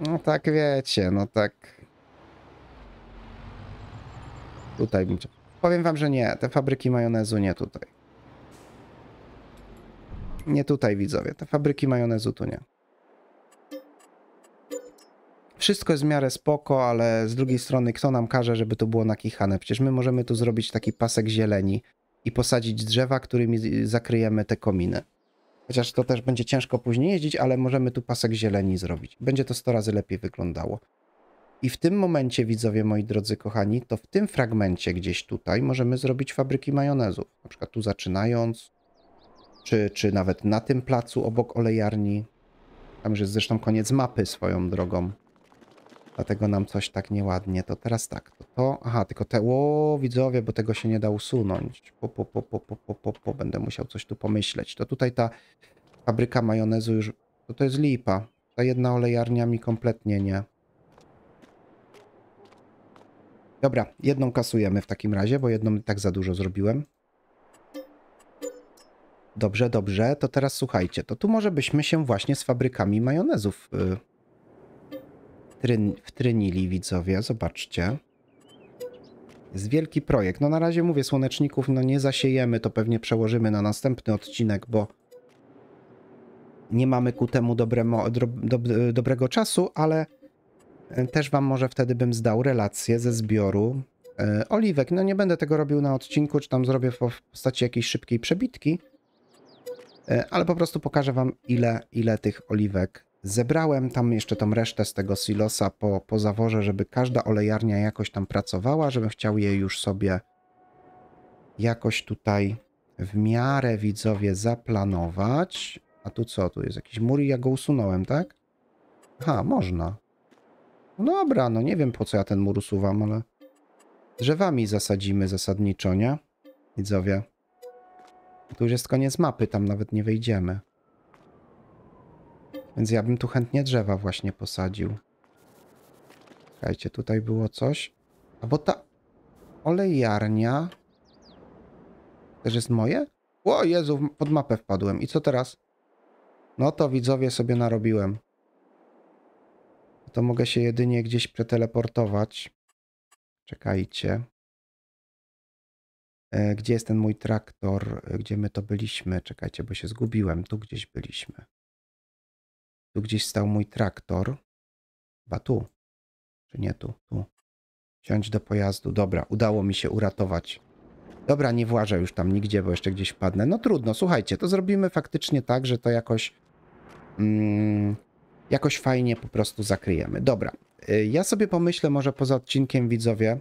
No tak wiecie, no tak. Tutaj bym... Powiem wam, że nie, te fabryki majonezu nie tutaj. Nie tutaj widzowie, te fabryki majonezu tu nie wszystko jest w miarę spoko, ale z drugiej strony kto nam każe, żeby to było nakichane? Przecież my możemy tu zrobić taki pasek zieleni i posadzić drzewa, którymi zakryjemy te kominy. Chociaż to też będzie ciężko później jeździć, ale możemy tu pasek zieleni zrobić. Będzie to 100 razy lepiej wyglądało. I w tym momencie, widzowie moi drodzy kochani, to w tym fragmencie gdzieś tutaj możemy zrobić fabryki majonezów, Na przykład tu zaczynając, czy, czy nawet na tym placu obok olejarni. Tam już jest zresztą koniec mapy swoją drogą. Dlatego nam coś tak nieładnie. To teraz tak, to, to aha, tylko te, o widzowie, bo tego się nie da usunąć. Po, po, po, po, po, po, po, po. będę musiał coś tu pomyśleć. To tutaj ta fabryka majonezu już, to, to jest lipa. Ta jedna olejarnia mi kompletnie nie. Dobra, jedną kasujemy w takim razie, bo jedną tak za dużo zrobiłem. Dobrze, dobrze. To teraz słuchajcie, to tu może byśmy się właśnie z fabrykami majonezów... Yy wtryn, wtrynili widzowie, zobaczcie. Jest wielki projekt. No na razie mówię, słoneczników no nie zasiejemy, to pewnie przełożymy na następny odcinek, bo nie mamy ku temu dobremo, dobrego czasu, ale e, też wam może wtedy bym zdał relację ze zbioru e, oliwek. No nie będę tego robił na odcinku, czy tam zrobię w postaci jakiejś szybkiej przebitki, e, ale po prostu pokażę wam ile, ile tych oliwek Zebrałem tam jeszcze tą resztę z tego silosa po, po zaworze, żeby każda olejarnia jakoś tam pracowała, żebym chciał je już sobie jakoś tutaj w miarę widzowie zaplanować. A tu co? Tu jest jakiś mur i ja go usunąłem, tak? Ha, można. No dobra, no nie wiem po co ja ten mur usuwam, ale drzewami zasadzimy zasadniczo, nie? Widzowie. Tu już jest koniec mapy, tam nawet nie wejdziemy. Więc ja bym tu chętnie drzewa właśnie posadził. Czekajcie, tutaj było coś. A bo ta olejarnia też jest moje? O Jezu, pod mapę wpadłem. I co teraz? No to widzowie sobie narobiłem. To mogę się jedynie gdzieś przeteleportować. Czekajcie. E, gdzie jest ten mój traktor? E, gdzie my to byliśmy? Czekajcie, bo się zgubiłem. Tu gdzieś byliśmy. Tu gdzieś stał mój traktor. Chyba tu. Czy nie tu? Tu. Siądź do pojazdu. Dobra, udało mi się uratować. Dobra, nie włażę już tam nigdzie, bo jeszcze gdzieś wpadnę. No trudno, słuchajcie, to zrobimy faktycznie tak, że to jakoś... Mm, jakoś fajnie po prostu zakryjemy. Dobra, y, ja sobie pomyślę może poza odcinkiem, widzowie,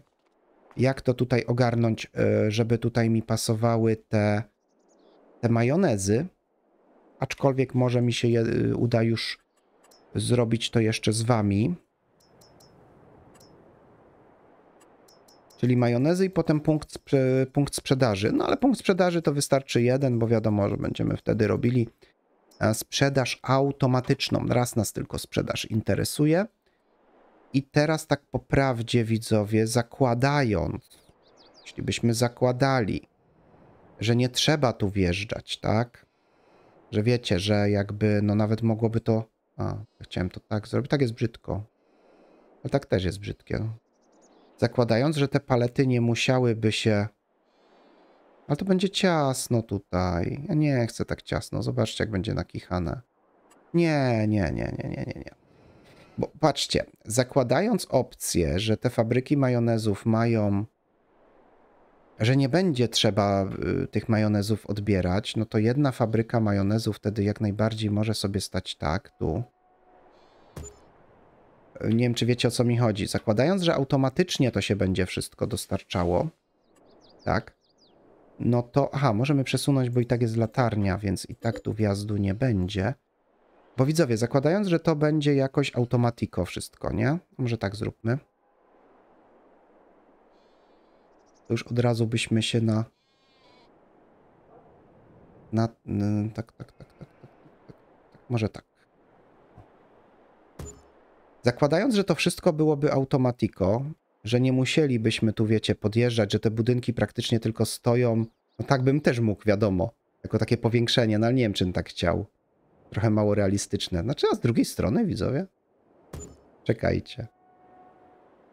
jak to tutaj ogarnąć, y, żeby tutaj mi pasowały te, te majonezy aczkolwiek może mi się je, y, uda już zrobić to jeszcze z wami. Czyli majonezy i potem punkt, punkt sprzedaży. No ale punkt sprzedaży to wystarczy jeden, bo wiadomo, że będziemy wtedy robili e, sprzedaż automatyczną. Raz nas tylko sprzedaż interesuje. I teraz tak po prawdzie widzowie, zakładając, jeśli byśmy zakładali, że nie trzeba tu wjeżdżać, tak? że wiecie, że jakby no nawet mogłoby to... A, chciałem to tak zrobić, tak jest brzydko. Ale tak też jest brzydkie. Zakładając, że te palety nie musiałyby się... Ale to będzie ciasno tutaj. Ja nie chcę tak ciasno. Zobaczcie, jak będzie nakichane. Nie, nie, nie, nie, nie, nie, nie. Bo patrzcie, zakładając opcję, że te fabryki majonezów mają że nie będzie trzeba y, tych majonezów odbierać, no to jedna fabryka majonezu wtedy jak najbardziej może sobie stać tak, tu. Y, nie wiem, czy wiecie o co mi chodzi. Zakładając, że automatycznie to się będzie wszystko dostarczało, tak, no to, aha, możemy przesunąć, bo i tak jest latarnia, więc i tak tu wjazdu nie będzie. Bo widzowie, zakładając, że to będzie jakoś automatiko wszystko, nie? Może tak zróbmy. to już od razu byśmy się na... na tak, tak, tak, tak, może tak. Zakładając, że to wszystko byłoby automatiko, że nie musielibyśmy tu, wiecie, podjeżdżać, że te budynki praktycznie tylko stoją, no tak bym też mógł, wiadomo, jako takie powiększenie, no ale nie wiem, czym tak chciał. Trochę mało realistyczne. Znaczy, a z drugiej strony, widzowie, czekajcie.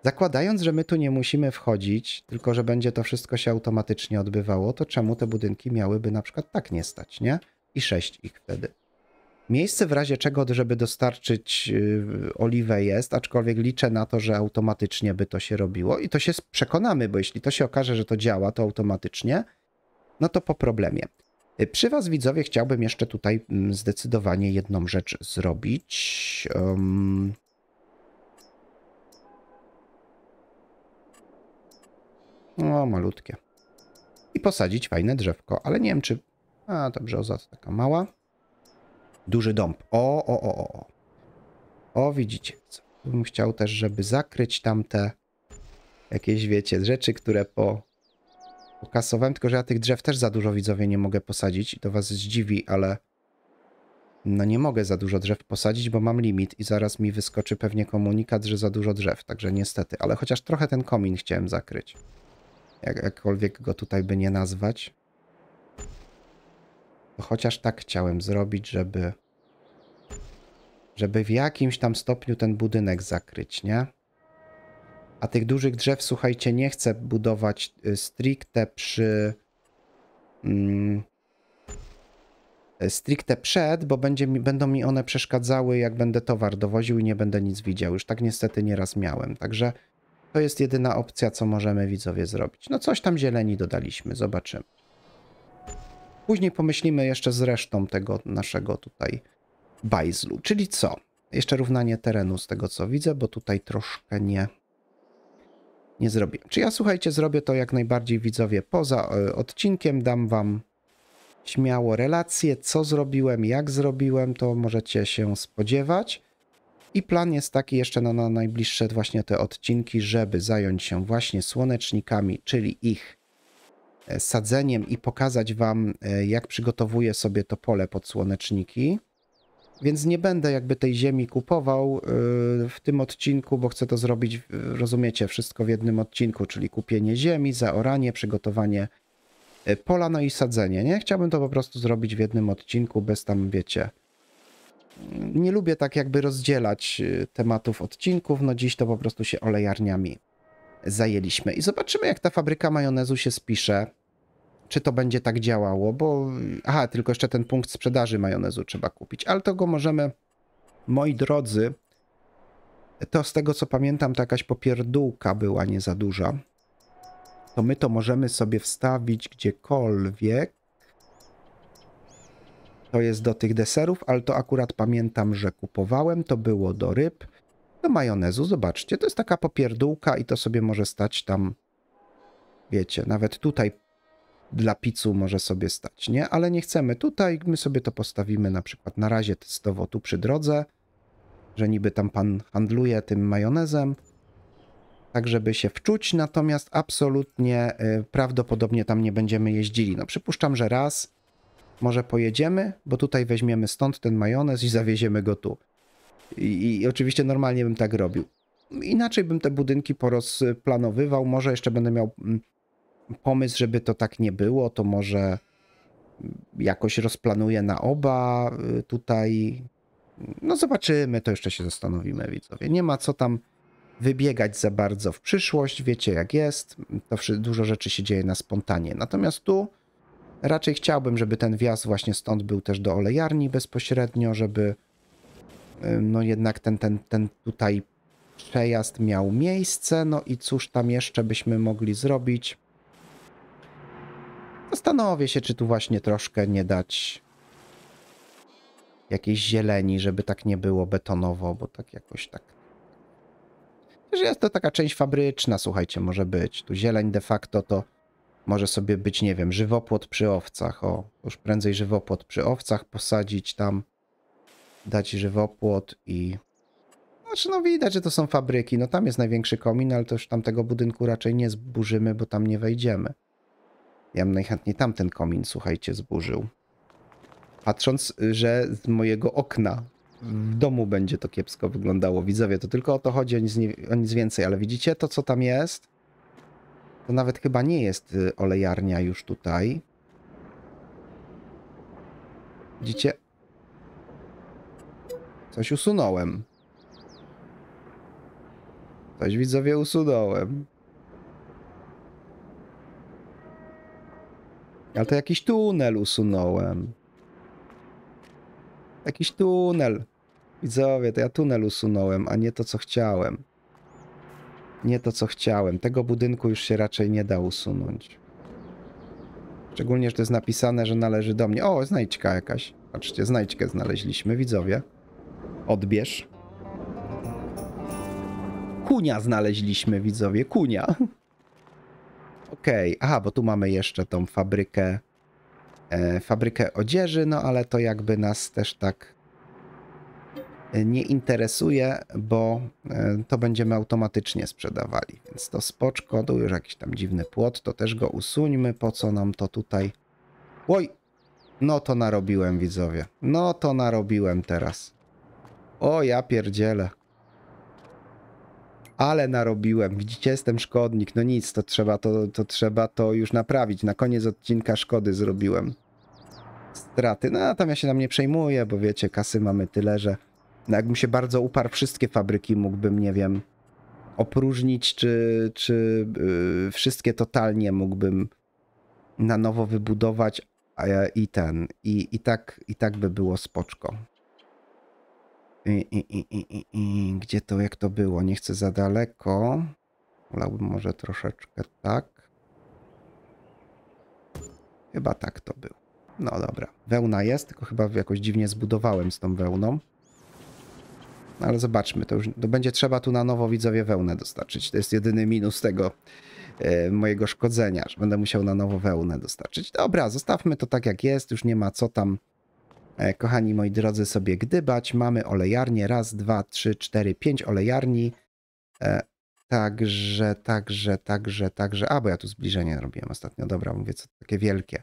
Zakładając, że my tu nie musimy wchodzić, tylko że będzie to wszystko się automatycznie odbywało, to czemu te budynki miałyby na przykład tak nie stać, nie? I sześć ich wtedy. Miejsce w razie czego, żeby dostarczyć y, oliwę jest, aczkolwiek liczę na to, że automatycznie by to się robiło i to się przekonamy, bo jeśli to się okaże, że to działa, to automatycznie, no to po problemie. Y, przy Was, widzowie, chciałbym jeszcze tutaj mm, zdecydowanie jedną rzecz zrobić. Um, O no, malutkie. I posadzić fajne drzewko, ale nie wiem czy... A, ta brzoza to taka mała. Duży dąb. O, o, o, o. O, widzicie. Bym chciał też, żeby zakryć tamte jakieś, wiecie, rzeczy, które po... pokasowałem, tylko że ja tych drzew też za dużo widzowie nie mogę posadzić. I to was zdziwi, ale... No nie mogę za dużo drzew posadzić, bo mam limit i zaraz mi wyskoczy pewnie komunikat, że za dużo drzew, także niestety. Ale chociaż trochę ten komin chciałem zakryć jakkolwiek go tutaj by nie nazwać. chociaż tak chciałem zrobić, żeby żeby w jakimś tam stopniu ten budynek zakryć, nie? A tych dużych drzew, słuchajcie, nie chcę budować y, stricte przy... Mm, stricte przed, bo będzie mi, będą mi one przeszkadzały, jak będę towar dowoził i nie będę nic widział. Już tak niestety nieraz miałem. Także to jest jedyna opcja, co możemy widzowie zrobić. No coś tam zieleni dodaliśmy, zobaczymy. Później pomyślimy jeszcze z resztą tego naszego tutaj bajzlu. Czyli co? Jeszcze równanie terenu z tego co widzę, bo tutaj troszkę nie, nie zrobię. Czy ja słuchajcie, zrobię to jak najbardziej widzowie poza e, odcinkiem. Dam wam śmiało relacje, co zrobiłem, jak zrobiłem, to możecie się spodziewać. I plan jest taki jeszcze na, na najbliższe właśnie te odcinki, żeby zająć się właśnie słonecznikami, czyli ich e, sadzeniem i pokazać Wam, e, jak przygotowuję sobie to pole pod słoneczniki. Więc nie będę jakby tej ziemi kupował e, w tym odcinku, bo chcę to zrobić, rozumiecie, wszystko w jednym odcinku, czyli kupienie ziemi, zaoranie, przygotowanie pola, no i sadzenie, nie? Chciałbym to po prostu zrobić w jednym odcinku, bez tam, wiecie, nie lubię tak jakby rozdzielać y, tematów odcinków, no dziś to po prostu się olejarniami zajęliśmy. I zobaczymy, jak ta fabryka majonezu się spisze. Czy to będzie tak działało, bo... Aha, tylko jeszcze ten punkt sprzedaży majonezu trzeba kupić, ale to go możemy... Moi drodzy, to z tego co pamiętam, to jakaś popierdółka była nie za duża. To my to możemy sobie wstawić gdziekolwiek. To jest do tych deserów, ale to akurat pamiętam, że kupowałem. To było do ryb, do majonezu. Zobaczcie, to jest taka popierdółka i to sobie może stać tam, wiecie, nawet tutaj dla pizzu może sobie stać, nie? Ale nie chcemy tutaj, my sobie to postawimy na przykład na razie testowo tu przy drodze, że niby tam pan handluje tym majonezem, tak żeby się wczuć, natomiast absolutnie y, prawdopodobnie tam nie będziemy jeździli. No przypuszczam, że raz, może pojedziemy, bo tutaj weźmiemy stąd ten majonez i zawieziemy go tu. I, i oczywiście normalnie bym tak robił. Inaczej bym te budynki porozplanowywał, może jeszcze będę miał mm, pomysł, żeby to tak nie było, to może mm, jakoś rozplanuję na oba y, tutaj. No zobaczymy, to jeszcze się zastanowimy, widzowie. Nie ma co tam wybiegać za bardzo w przyszłość, wiecie jak jest. To dużo rzeczy się dzieje na spontanie. Natomiast tu Raczej chciałbym, żeby ten wjazd właśnie stąd był też do olejarni bezpośrednio, żeby no jednak ten, ten, ten tutaj przejazd miał miejsce. No i cóż tam jeszcze byśmy mogli zrobić? Zastanowię się, czy tu właśnie troszkę nie dać jakiejś zieleni, żeby tak nie było betonowo, bo tak jakoś tak... Że jest to taka część fabryczna, słuchajcie, może być. Tu zieleń de facto to może sobie być, nie wiem, żywopłot przy owcach. O, już prędzej żywopłot przy owcach posadzić tam, dać żywopłot i... Znaczy, no widać, że to są fabryki. No tam jest największy komin, ale to już tamtego budynku raczej nie zburzymy, bo tam nie wejdziemy. Ja bym najchętniej tamten komin, słuchajcie, zburzył. Patrząc, że z mojego okna w domu będzie to kiepsko wyglądało. Widzowie, to tylko o to chodzi, o nic, nie, o nic więcej, ale widzicie to, co tam jest? To nawet chyba nie jest y, olejarnia już tutaj. Widzicie? Coś usunąłem. Coś widzowie usunąłem. Ale to jakiś tunel usunąłem. Jakiś tunel. Widzowie, to ja tunel usunąłem, a nie to, co chciałem nie to, co chciałem. Tego budynku już się raczej nie da usunąć. Szczególnie, że to jest napisane, że należy do mnie. O, znajdźka jakaś. Patrzcie, znajdźkę znaleźliśmy, widzowie. Odbierz. Kunia znaleźliśmy, widzowie, kunia. [LAUGHS] Okej, okay. aha, bo tu mamy jeszcze tą fabrykę, e, fabrykę odzieży, no ale to jakby nas też tak E, nie interesuje, bo e, to będziemy automatycznie sprzedawali. Więc to spoczko, tu już jakiś tam dziwny płot, to też go usuńmy, po co nam to tutaj... Oj! No to narobiłem, widzowie. No to narobiłem teraz. O, ja pierdzielę. Ale narobiłem. Widzicie, jestem szkodnik. No nic, to trzeba to, to trzeba to już naprawić. Na koniec odcinka szkody zrobiłem. Straty. No, tam ja się nam nie przejmuję, bo wiecie, kasy mamy tyle, że no jakbym się bardzo uparł, wszystkie fabryki mógłbym, nie wiem, opróżnić, czy, czy yy, wszystkie totalnie mógłbym na nowo wybudować yy, i ten. I, i, tak, I tak by było spoczko. I, i, i, i, gdzie to, jak to było? Nie chcę za daleko. Wolałbym może troszeczkę tak. Chyba tak to było. No dobra. Wełna jest, tylko chyba jakoś dziwnie zbudowałem z tą wełną ale zobaczmy, to już to będzie trzeba tu na nowo widzowie wełnę dostarczyć. To jest jedyny minus tego e, mojego szkodzenia, że będę musiał na nowo wełnę dostarczyć. Dobra, zostawmy to tak jak jest, już nie ma co tam, e, kochani moi drodzy, sobie gdybać. Mamy olejarnie, raz, dwa, trzy, cztery, pięć olejarni. E, także, także, także, także, a bo ja tu zbliżenie robiłem ostatnio, dobra, mówię, co takie wielkie.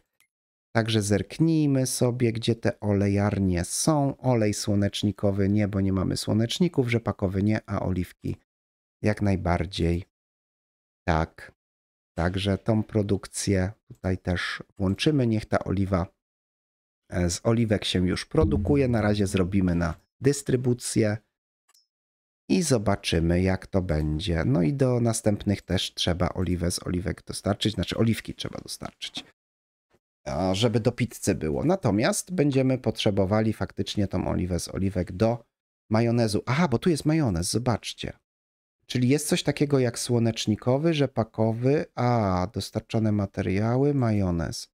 Także zerknijmy sobie, gdzie te olejarnie są. Olej słonecznikowy nie, bo nie mamy słoneczników, rzepakowy nie, a oliwki jak najbardziej. Tak. Także tą produkcję tutaj też włączymy. Niech ta oliwa e, z oliwek się już produkuje. Na razie zrobimy na dystrybucję i zobaczymy, jak to będzie. No i do następnych też trzeba oliwę z oliwek dostarczyć, znaczy oliwki trzeba dostarczyć żeby do pizzy było. Natomiast będziemy potrzebowali faktycznie tą oliwę z oliwek do majonezu. Aha, bo tu jest majonez, zobaczcie. Czyli jest coś takiego jak słonecznikowy, rzepakowy, a dostarczone materiały, majonez.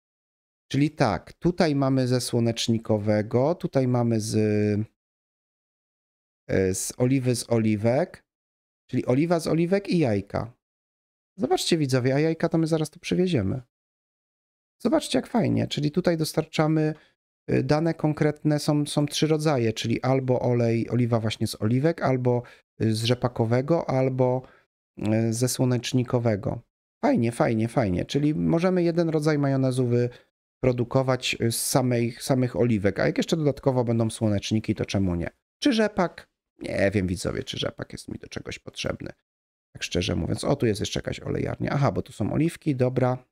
Czyli tak, tutaj mamy ze słonecznikowego, tutaj mamy z, e, z oliwy z oliwek, czyli oliwa z oliwek i jajka. Zobaczcie widzowie, a jajka to my zaraz tu przywieziemy. Zobaczcie, jak fajnie. Czyli tutaj dostarczamy y, dane konkretne, są, są trzy rodzaje, czyli albo olej, oliwa właśnie z oliwek, albo y, z rzepakowego, albo y, ze słonecznikowego. Fajnie, fajnie, fajnie. Czyli możemy jeden rodzaj majonezu wyprodukować z samej, samych oliwek, a jak jeszcze dodatkowo będą słoneczniki, to czemu nie? Czy rzepak? Nie wiem, widzowie, czy rzepak jest mi do czegoś potrzebny. Tak szczerze mówiąc. O, tu jest jeszcze jakaś olejarnia. Aha, bo tu są oliwki, dobra.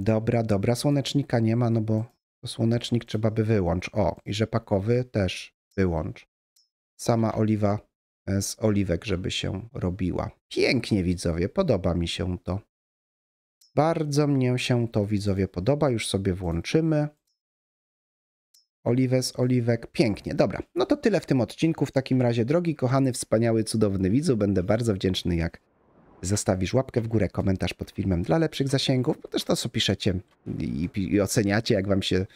Dobra, dobra, słonecznika nie ma, no bo słonecznik trzeba by wyłączyć. O, i rzepakowy też wyłącz. Sama oliwa e, z oliwek, żeby się robiła. Pięknie widzowie, podoba mi się to. Bardzo mnie się to widzowie podoba, już sobie włączymy. Oliwę z oliwek. Pięknie. Dobra, no to tyle w tym odcinku. W takim razie, drogi, kochany, wspaniały, cudowny widzu, będę bardzo wdzięczny, jak zostawisz łapkę w górę, komentarz pod filmem dla lepszych zasięgów, bo też to, co piszecie i, i oceniacie, jak wam się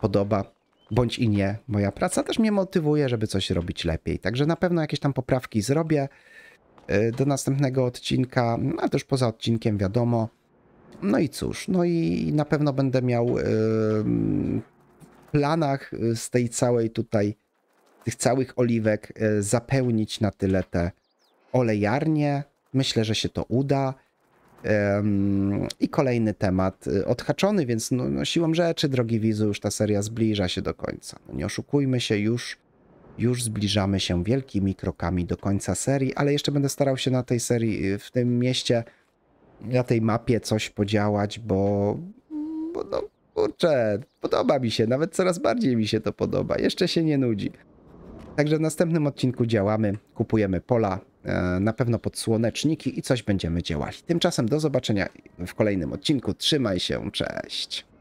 podoba, bądź i nie. Moja praca też mnie motywuje, żeby coś robić lepiej. Także na pewno jakieś tam poprawki zrobię y, do następnego odcinka, no, a też poza odcinkiem, wiadomo. No i cóż, no i na pewno będę miał y, w planach y, z tej całej tutaj, tych całych oliwek, zapełnić na tyle te olejarnie, Myślę, że się to uda. I kolejny temat y, odhaczony, więc no, no siłą rzeczy, drogi widzu, już ta seria zbliża się do końca. No nie oszukujmy się, już, już zbliżamy się wielkimi krokami do końca serii, ale jeszcze będę starał się na tej serii, y, w tym mieście, na tej mapie coś podziałać, bo, bo no, kurczę, podoba mi się, nawet coraz bardziej mi się to podoba, jeszcze się nie nudzi. Także w następnym odcinku działamy, kupujemy pola, E, na pewno pod słoneczniki i coś będziemy działali. Tymczasem do zobaczenia w kolejnym odcinku. Trzymaj się, cześć!